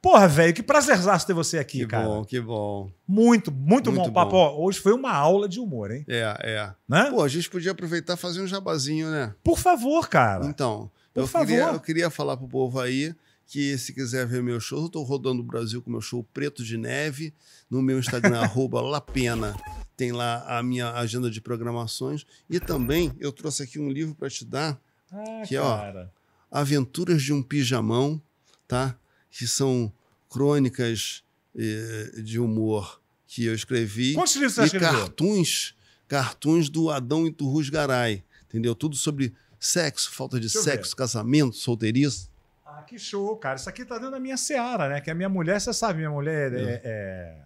Speaker 2: Porra, velho, que prazerzaço ter você aqui, que cara. Que bom, que bom. Muito, muito, muito bom, papo. hoje foi uma aula de humor, hein? É, é. Né? Pô, a gente podia aproveitar e fazer um
Speaker 1: jabazinho, né?
Speaker 2: Por favor,
Speaker 1: cara. Então, Por eu, favor. Queria, eu queria falar pro povo aí que se quiser ver meu show, eu tô rodando o Brasil com meu show Preto de Neve, no meu Instagram, arroba Lapena. Tem lá a minha agenda de programações. E também eu trouxe aqui um livro para te dar. Ah, que, cara. ó, Aventuras de um Pijamão, tá? que são crônicas eh, de humor que eu escrevi. Quantos livros você E cartuns, cartuns do Adão e do Garay, entendeu? Tudo sobre sexo, falta de Deixa sexo, casamento, solteirice.
Speaker 2: Ah, que show, cara. Isso aqui tá dentro da minha seara, né? Que é a minha mulher, você sabe, minha mulher é, é, é, é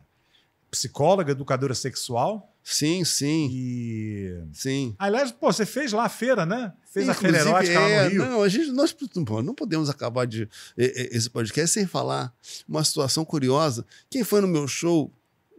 Speaker 2: psicóloga, educadora sexual. Sim, sim. E... Sim. Aliás, pô, você fez lá a feira, né? Fez Inclusive, a feira erótica é, lá no é, Rio. Não,
Speaker 1: a gente, nós não podemos acabar de, esse podcast sem falar uma situação curiosa. Quem foi no meu show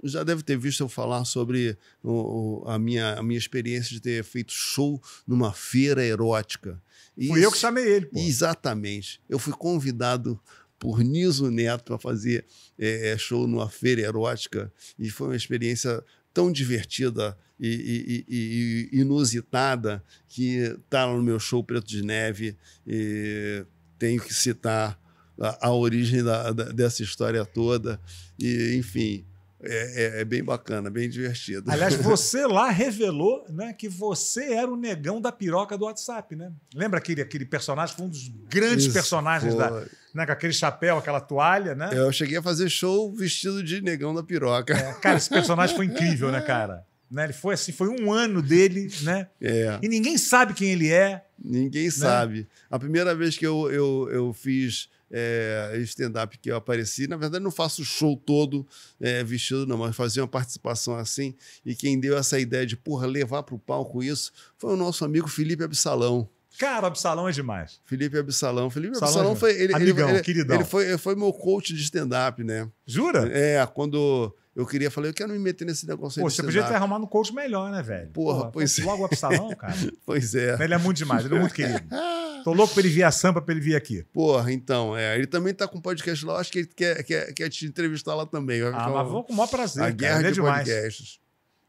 Speaker 1: já deve ter visto eu falar sobre o, a, minha, a minha experiência de ter feito show numa feira erótica. E Fui isso, eu que chamei ele. Pô. Exatamente. Eu fui convidado por Niso Neto para fazer é, é, show numa feira erótica e foi uma experiência tão divertida e, e, e inusitada que está no meu show Preto de Neve. E tenho que citar a, a origem da, da, dessa história toda. E, enfim, é, é, é, bem bacana, bem divertido. Aliás, você
Speaker 2: lá revelou né, que você era o negão da piroca do WhatsApp, né? Lembra aquele, aquele personagem? Foi um dos grandes Isso personagens foi. da né? Com aquele chapéu, aquela toalha, né? É, eu cheguei a fazer show vestido de negão da piroca. É, cara, esse personagem foi incrível, né, cara? Né? Ele foi assim, foi um ano dele, né? É. E ninguém sabe quem ele é. Ninguém né? sabe. A primeira vez que eu, eu, eu fiz é,
Speaker 1: stand-up que eu apareci, na verdade, não faço o show todo é, vestido, não, mas fazia uma participação assim. E quem deu essa ideia de, porra, levar para o palco isso foi o nosso amigo Felipe Absalão. Cara, Absalão é demais. Felipe Absalão. Felipe Absalão, é Absalão foi. Ele, Amigão, ele, queridão. Ele foi, ele foi meu coach de stand-up, né? Jura? É, quando eu queria, falei, eu quero me meter
Speaker 2: nesse negócio Pô, de você podia ter arrumado um coach melhor, né, velho? Porra, Porra pois é. Logo o Absalão, cara.
Speaker 1: pois é. Ele é muito demais, ele é muito querido.
Speaker 2: Tô louco pra ele vir a Sampa, pra ele vir aqui.
Speaker 1: Porra, então, é. Ele também tá com podcast lá, acho que ele quer, quer, quer te entrevistar lá também. ah, mas vou com o maior prazer. A cara, guerra ele é de demais. podcasts.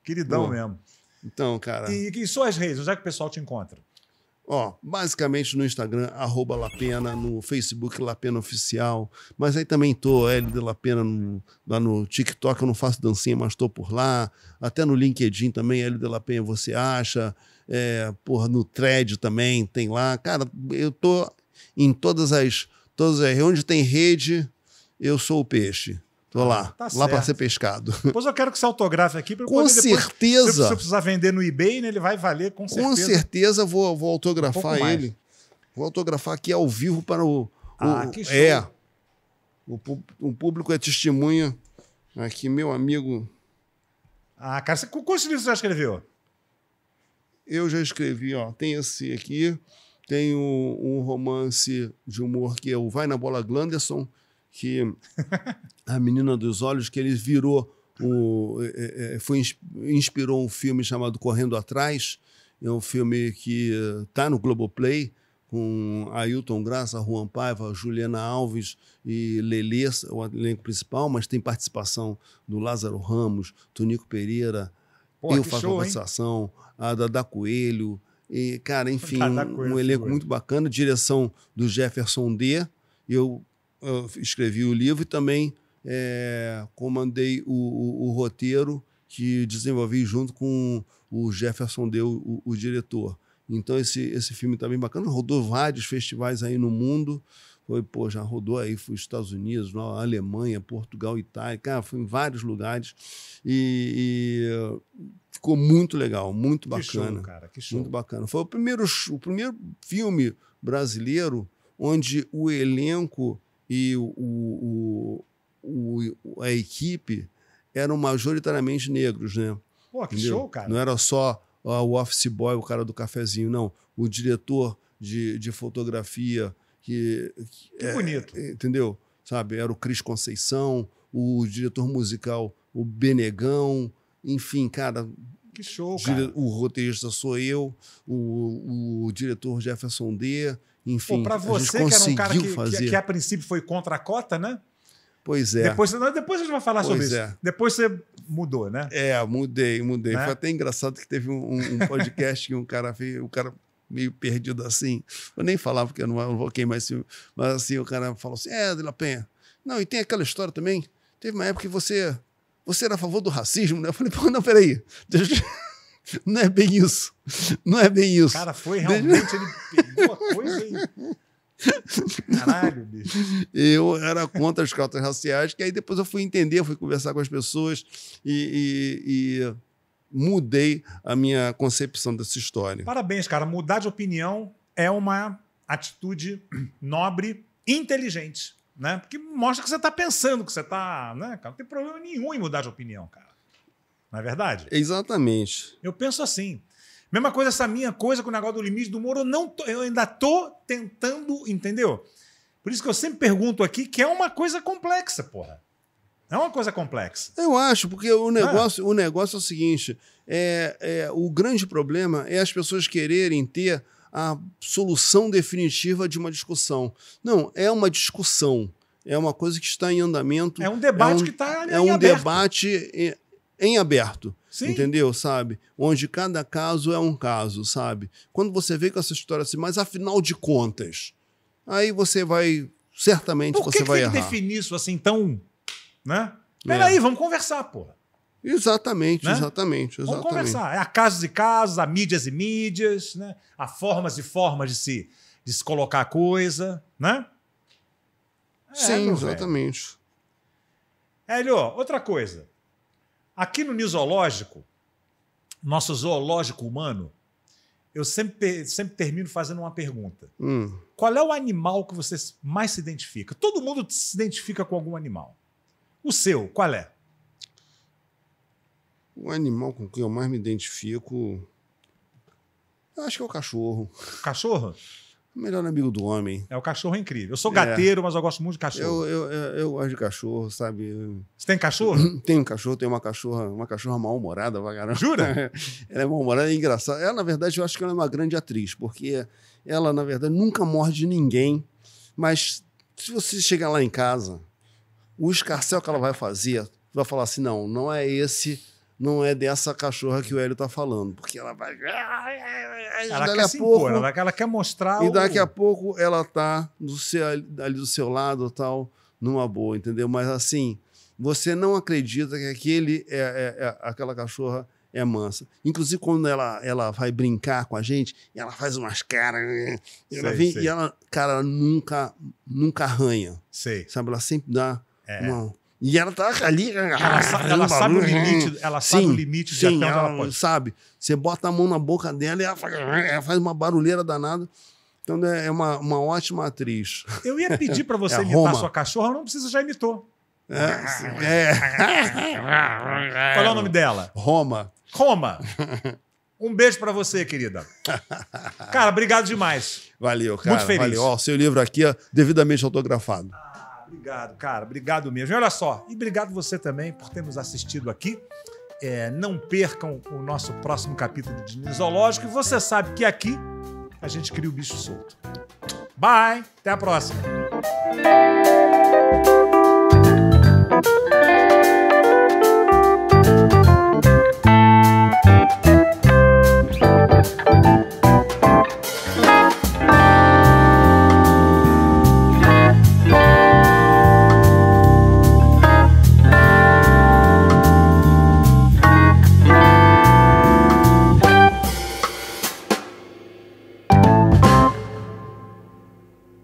Speaker 1: Queridão Porra. mesmo. Então, cara. E,
Speaker 2: e suas redes, onde é que o pessoal te encontra?
Speaker 1: Ó, basicamente no Instagram, arroba Lapena, no Facebook Lapena Oficial, mas aí também tô é, LD Lapena no, lá no TikTok, eu não faço dancinha, mas tô por lá, até no LinkedIn também, LD Lapena você acha, é, porra, no Thread também tem lá, cara, eu tô em todas as, todas as, onde tem rede, eu sou o peixe. Tô lá, tá lá para ser pescado. Depois
Speaker 2: eu quero que você autografe aqui. para com poder certeza. Depois, se você precisar vender no eBay, né, ele vai valer com certeza. Com certeza vou,
Speaker 1: vou autografar um ele. Vou autografar aqui ao vivo para o. Ah, o que show. É. O, o público é testemunha. Aqui, meu amigo. Ah, cara, você, quantos livros você já escreveu? Eu já escrevi, ó. Tem esse aqui. Tem um, um romance de humor que é o Vai na Bola Glanderson que a menina dos olhos que ele virou o é, é, é, foi inspirou um filme chamado Correndo Atrás, é um filme que está eh, no Globoplay com Ailton Graça, Juan Paiva, Juliana Alves e Lelê, o elenco principal, mas tem participação do Lázaro Ramos, Tonico Pereira, Porra, eu faço show, a participação, hein? a Dada Coelho, e, cara, enfim, um, um elenco muito bacana, direção do Jefferson D. Eu escrevi o livro e também é, comandei o, o, o, roteiro que desenvolvi junto com o Jefferson Deu, o, o diretor. Então esse, esse filme também tá bacana, rodou vários festivais aí no mundo. Foi, pô, já rodou aí, foi Estados Unidos, Alemanha, Portugal, Itália, cara, fui em vários lugares e, e ficou muito legal, muito bacana. Que show, cara, que show. Muito bacana. Foi o primeiro, o primeiro filme brasileiro onde o elenco e o, o, o, a equipe eram majoritariamente negros, né? Pô, que Entendeu? show, cara. Não era só o office boy, o cara do cafezinho, não. O diretor de, de fotografia que... Que, que é, bonito. É, entendeu? Sabe? Era o Cris Conceição, o diretor musical, o Benegão, enfim, cara...
Speaker 2: Que show, dire... cara.
Speaker 1: O roteirista sou eu, o,
Speaker 2: o diretor Jefferson D., enfim, para você que era um cara que, que, que, a princípio foi contra a cota, né? Pois é. Depois, depois a gente vai falar pois sobre é. isso. Depois você mudou, né?
Speaker 1: É, mudei,
Speaker 2: mudei. Né? Foi até engraçado que teve um, um podcast que um cara fez, o um cara
Speaker 1: meio perdido assim. Eu nem falava porque eu não invoquei mais Mas assim, o cara falou assim: é, De La Penha. Não, e tem aquela história também. Teve uma época que você, você era a favor do racismo, né? Eu falei, pô, não, peraí. Deixa... Não é bem isso. Não é bem isso. Cara, foi realmente. ele pegou a coisa e. Caralho, bicho. Eu era contra as cotas raciais, que aí depois eu fui entender, fui conversar com as pessoas e, e, e mudei a minha concepção dessa história.
Speaker 2: Parabéns, cara. Mudar de opinião é uma atitude nobre, inteligente, né? Porque mostra que você está pensando, que você está. Né, cara? Não tem problema nenhum em mudar de opinião, cara não é verdade? Exatamente. Eu penso assim. Mesma coisa essa minha coisa com o negócio do limite do humor, eu, não tô, eu ainda tô tentando, entendeu? Por isso que eu sempre pergunto aqui que é uma coisa complexa, porra. É uma coisa complexa. Eu acho, porque o negócio,
Speaker 1: ah. o negócio é o seguinte: é, é, o grande problema é as pessoas quererem ter a solução definitiva de uma discussão. Não, é uma discussão. É uma coisa que está em andamento. É um debate é um, que está É um aberto. debate é, em aberto. Sim. Entendeu? Sabe? Onde cada caso é um caso, sabe? Quando você vê com essa história assim, mas afinal de contas, aí você vai. Certamente Por que você que vai errar. errar. que
Speaker 2: definir isso assim tão. Né? Peraí, é. vamos conversar, porra. Exatamente, né? exatamente, exatamente. Vamos conversar. Há é casos e casos, há mídias e mídias, né? há formas e formas de se, de se colocar a coisa, né?
Speaker 1: É, Sim, exatamente.
Speaker 2: Hélio, outra coisa. Aqui no Nisológico, nosso zoológico humano, eu sempre, sempre termino fazendo uma pergunta. Hum. Qual é o animal que você mais se identifica? Todo mundo se identifica com algum animal. O seu, qual é?
Speaker 1: O animal com quem eu mais me identifico. eu Acho que é o cachorro.
Speaker 2: Cachorro? melhor amigo do homem. É, o cachorro é incrível. Eu sou gateiro, é. mas eu gosto muito de cachorro.
Speaker 1: Eu, eu, eu, eu gosto de cachorro, sabe? Você tem cachorro? tenho um cachorro, tenho uma cachorra, uma cachorra mal-humorada vagarão. Jura? ela é mal-humorada, é engraçada. Ela, na verdade, eu acho que ela é uma grande atriz, porque ela, na verdade, nunca morde ninguém. Mas se você chegar lá em casa, o escarcel que ela vai fazer, vai falar assim, não, não é esse não é dessa cachorra que o Hélio tá falando. Porque ela vai. Ela daqui quer a pouco, impor, ela,
Speaker 2: ela quer mostrar. E daqui o... a
Speaker 1: pouco ela tá do seu, ali do seu lado tal, numa boa, entendeu? Mas assim, você não acredita que aquele é, é, é aquela cachorra é mansa. Inclusive, quando ela, ela vai brincar com a gente, ela faz umas caras. Ela sei, vem sei. e ela, cara, ela nunca, nunca arranha. Sei. Sabe? Ela sempre dá é. uma e ela tá ali. Ah, ela, sabe, né? ela sabe o limite, ela sim, o limite sim, de até ela, ela Sabe? Você bota a mão na boca dela e ela faz, ela faz uma barulheira danada. Então é, é uma, uma ótima atriz. Eu ia pedir para você é, imitar sua
Speaker 2: cachorra, não precisa, já imitou. É, é. Qual é o nome dela? Roma. Roma. Um beijo para você, querida. Cara, obrigado demais. Valeu, cara. Muito feliz. Valeu.
Speaker 1: Ó, seu livro aqui, ó, devidamente autografado.
Speaker 2: Obrigado, cara. Obrigado mesmo. E olha só, e obrigado você também por ter nos assistido aqui. É, não percam o nosso próximo capítulo de Nisológico. E você sabe que aqui a gente cria o bicho solto. Bye! Até a próxima!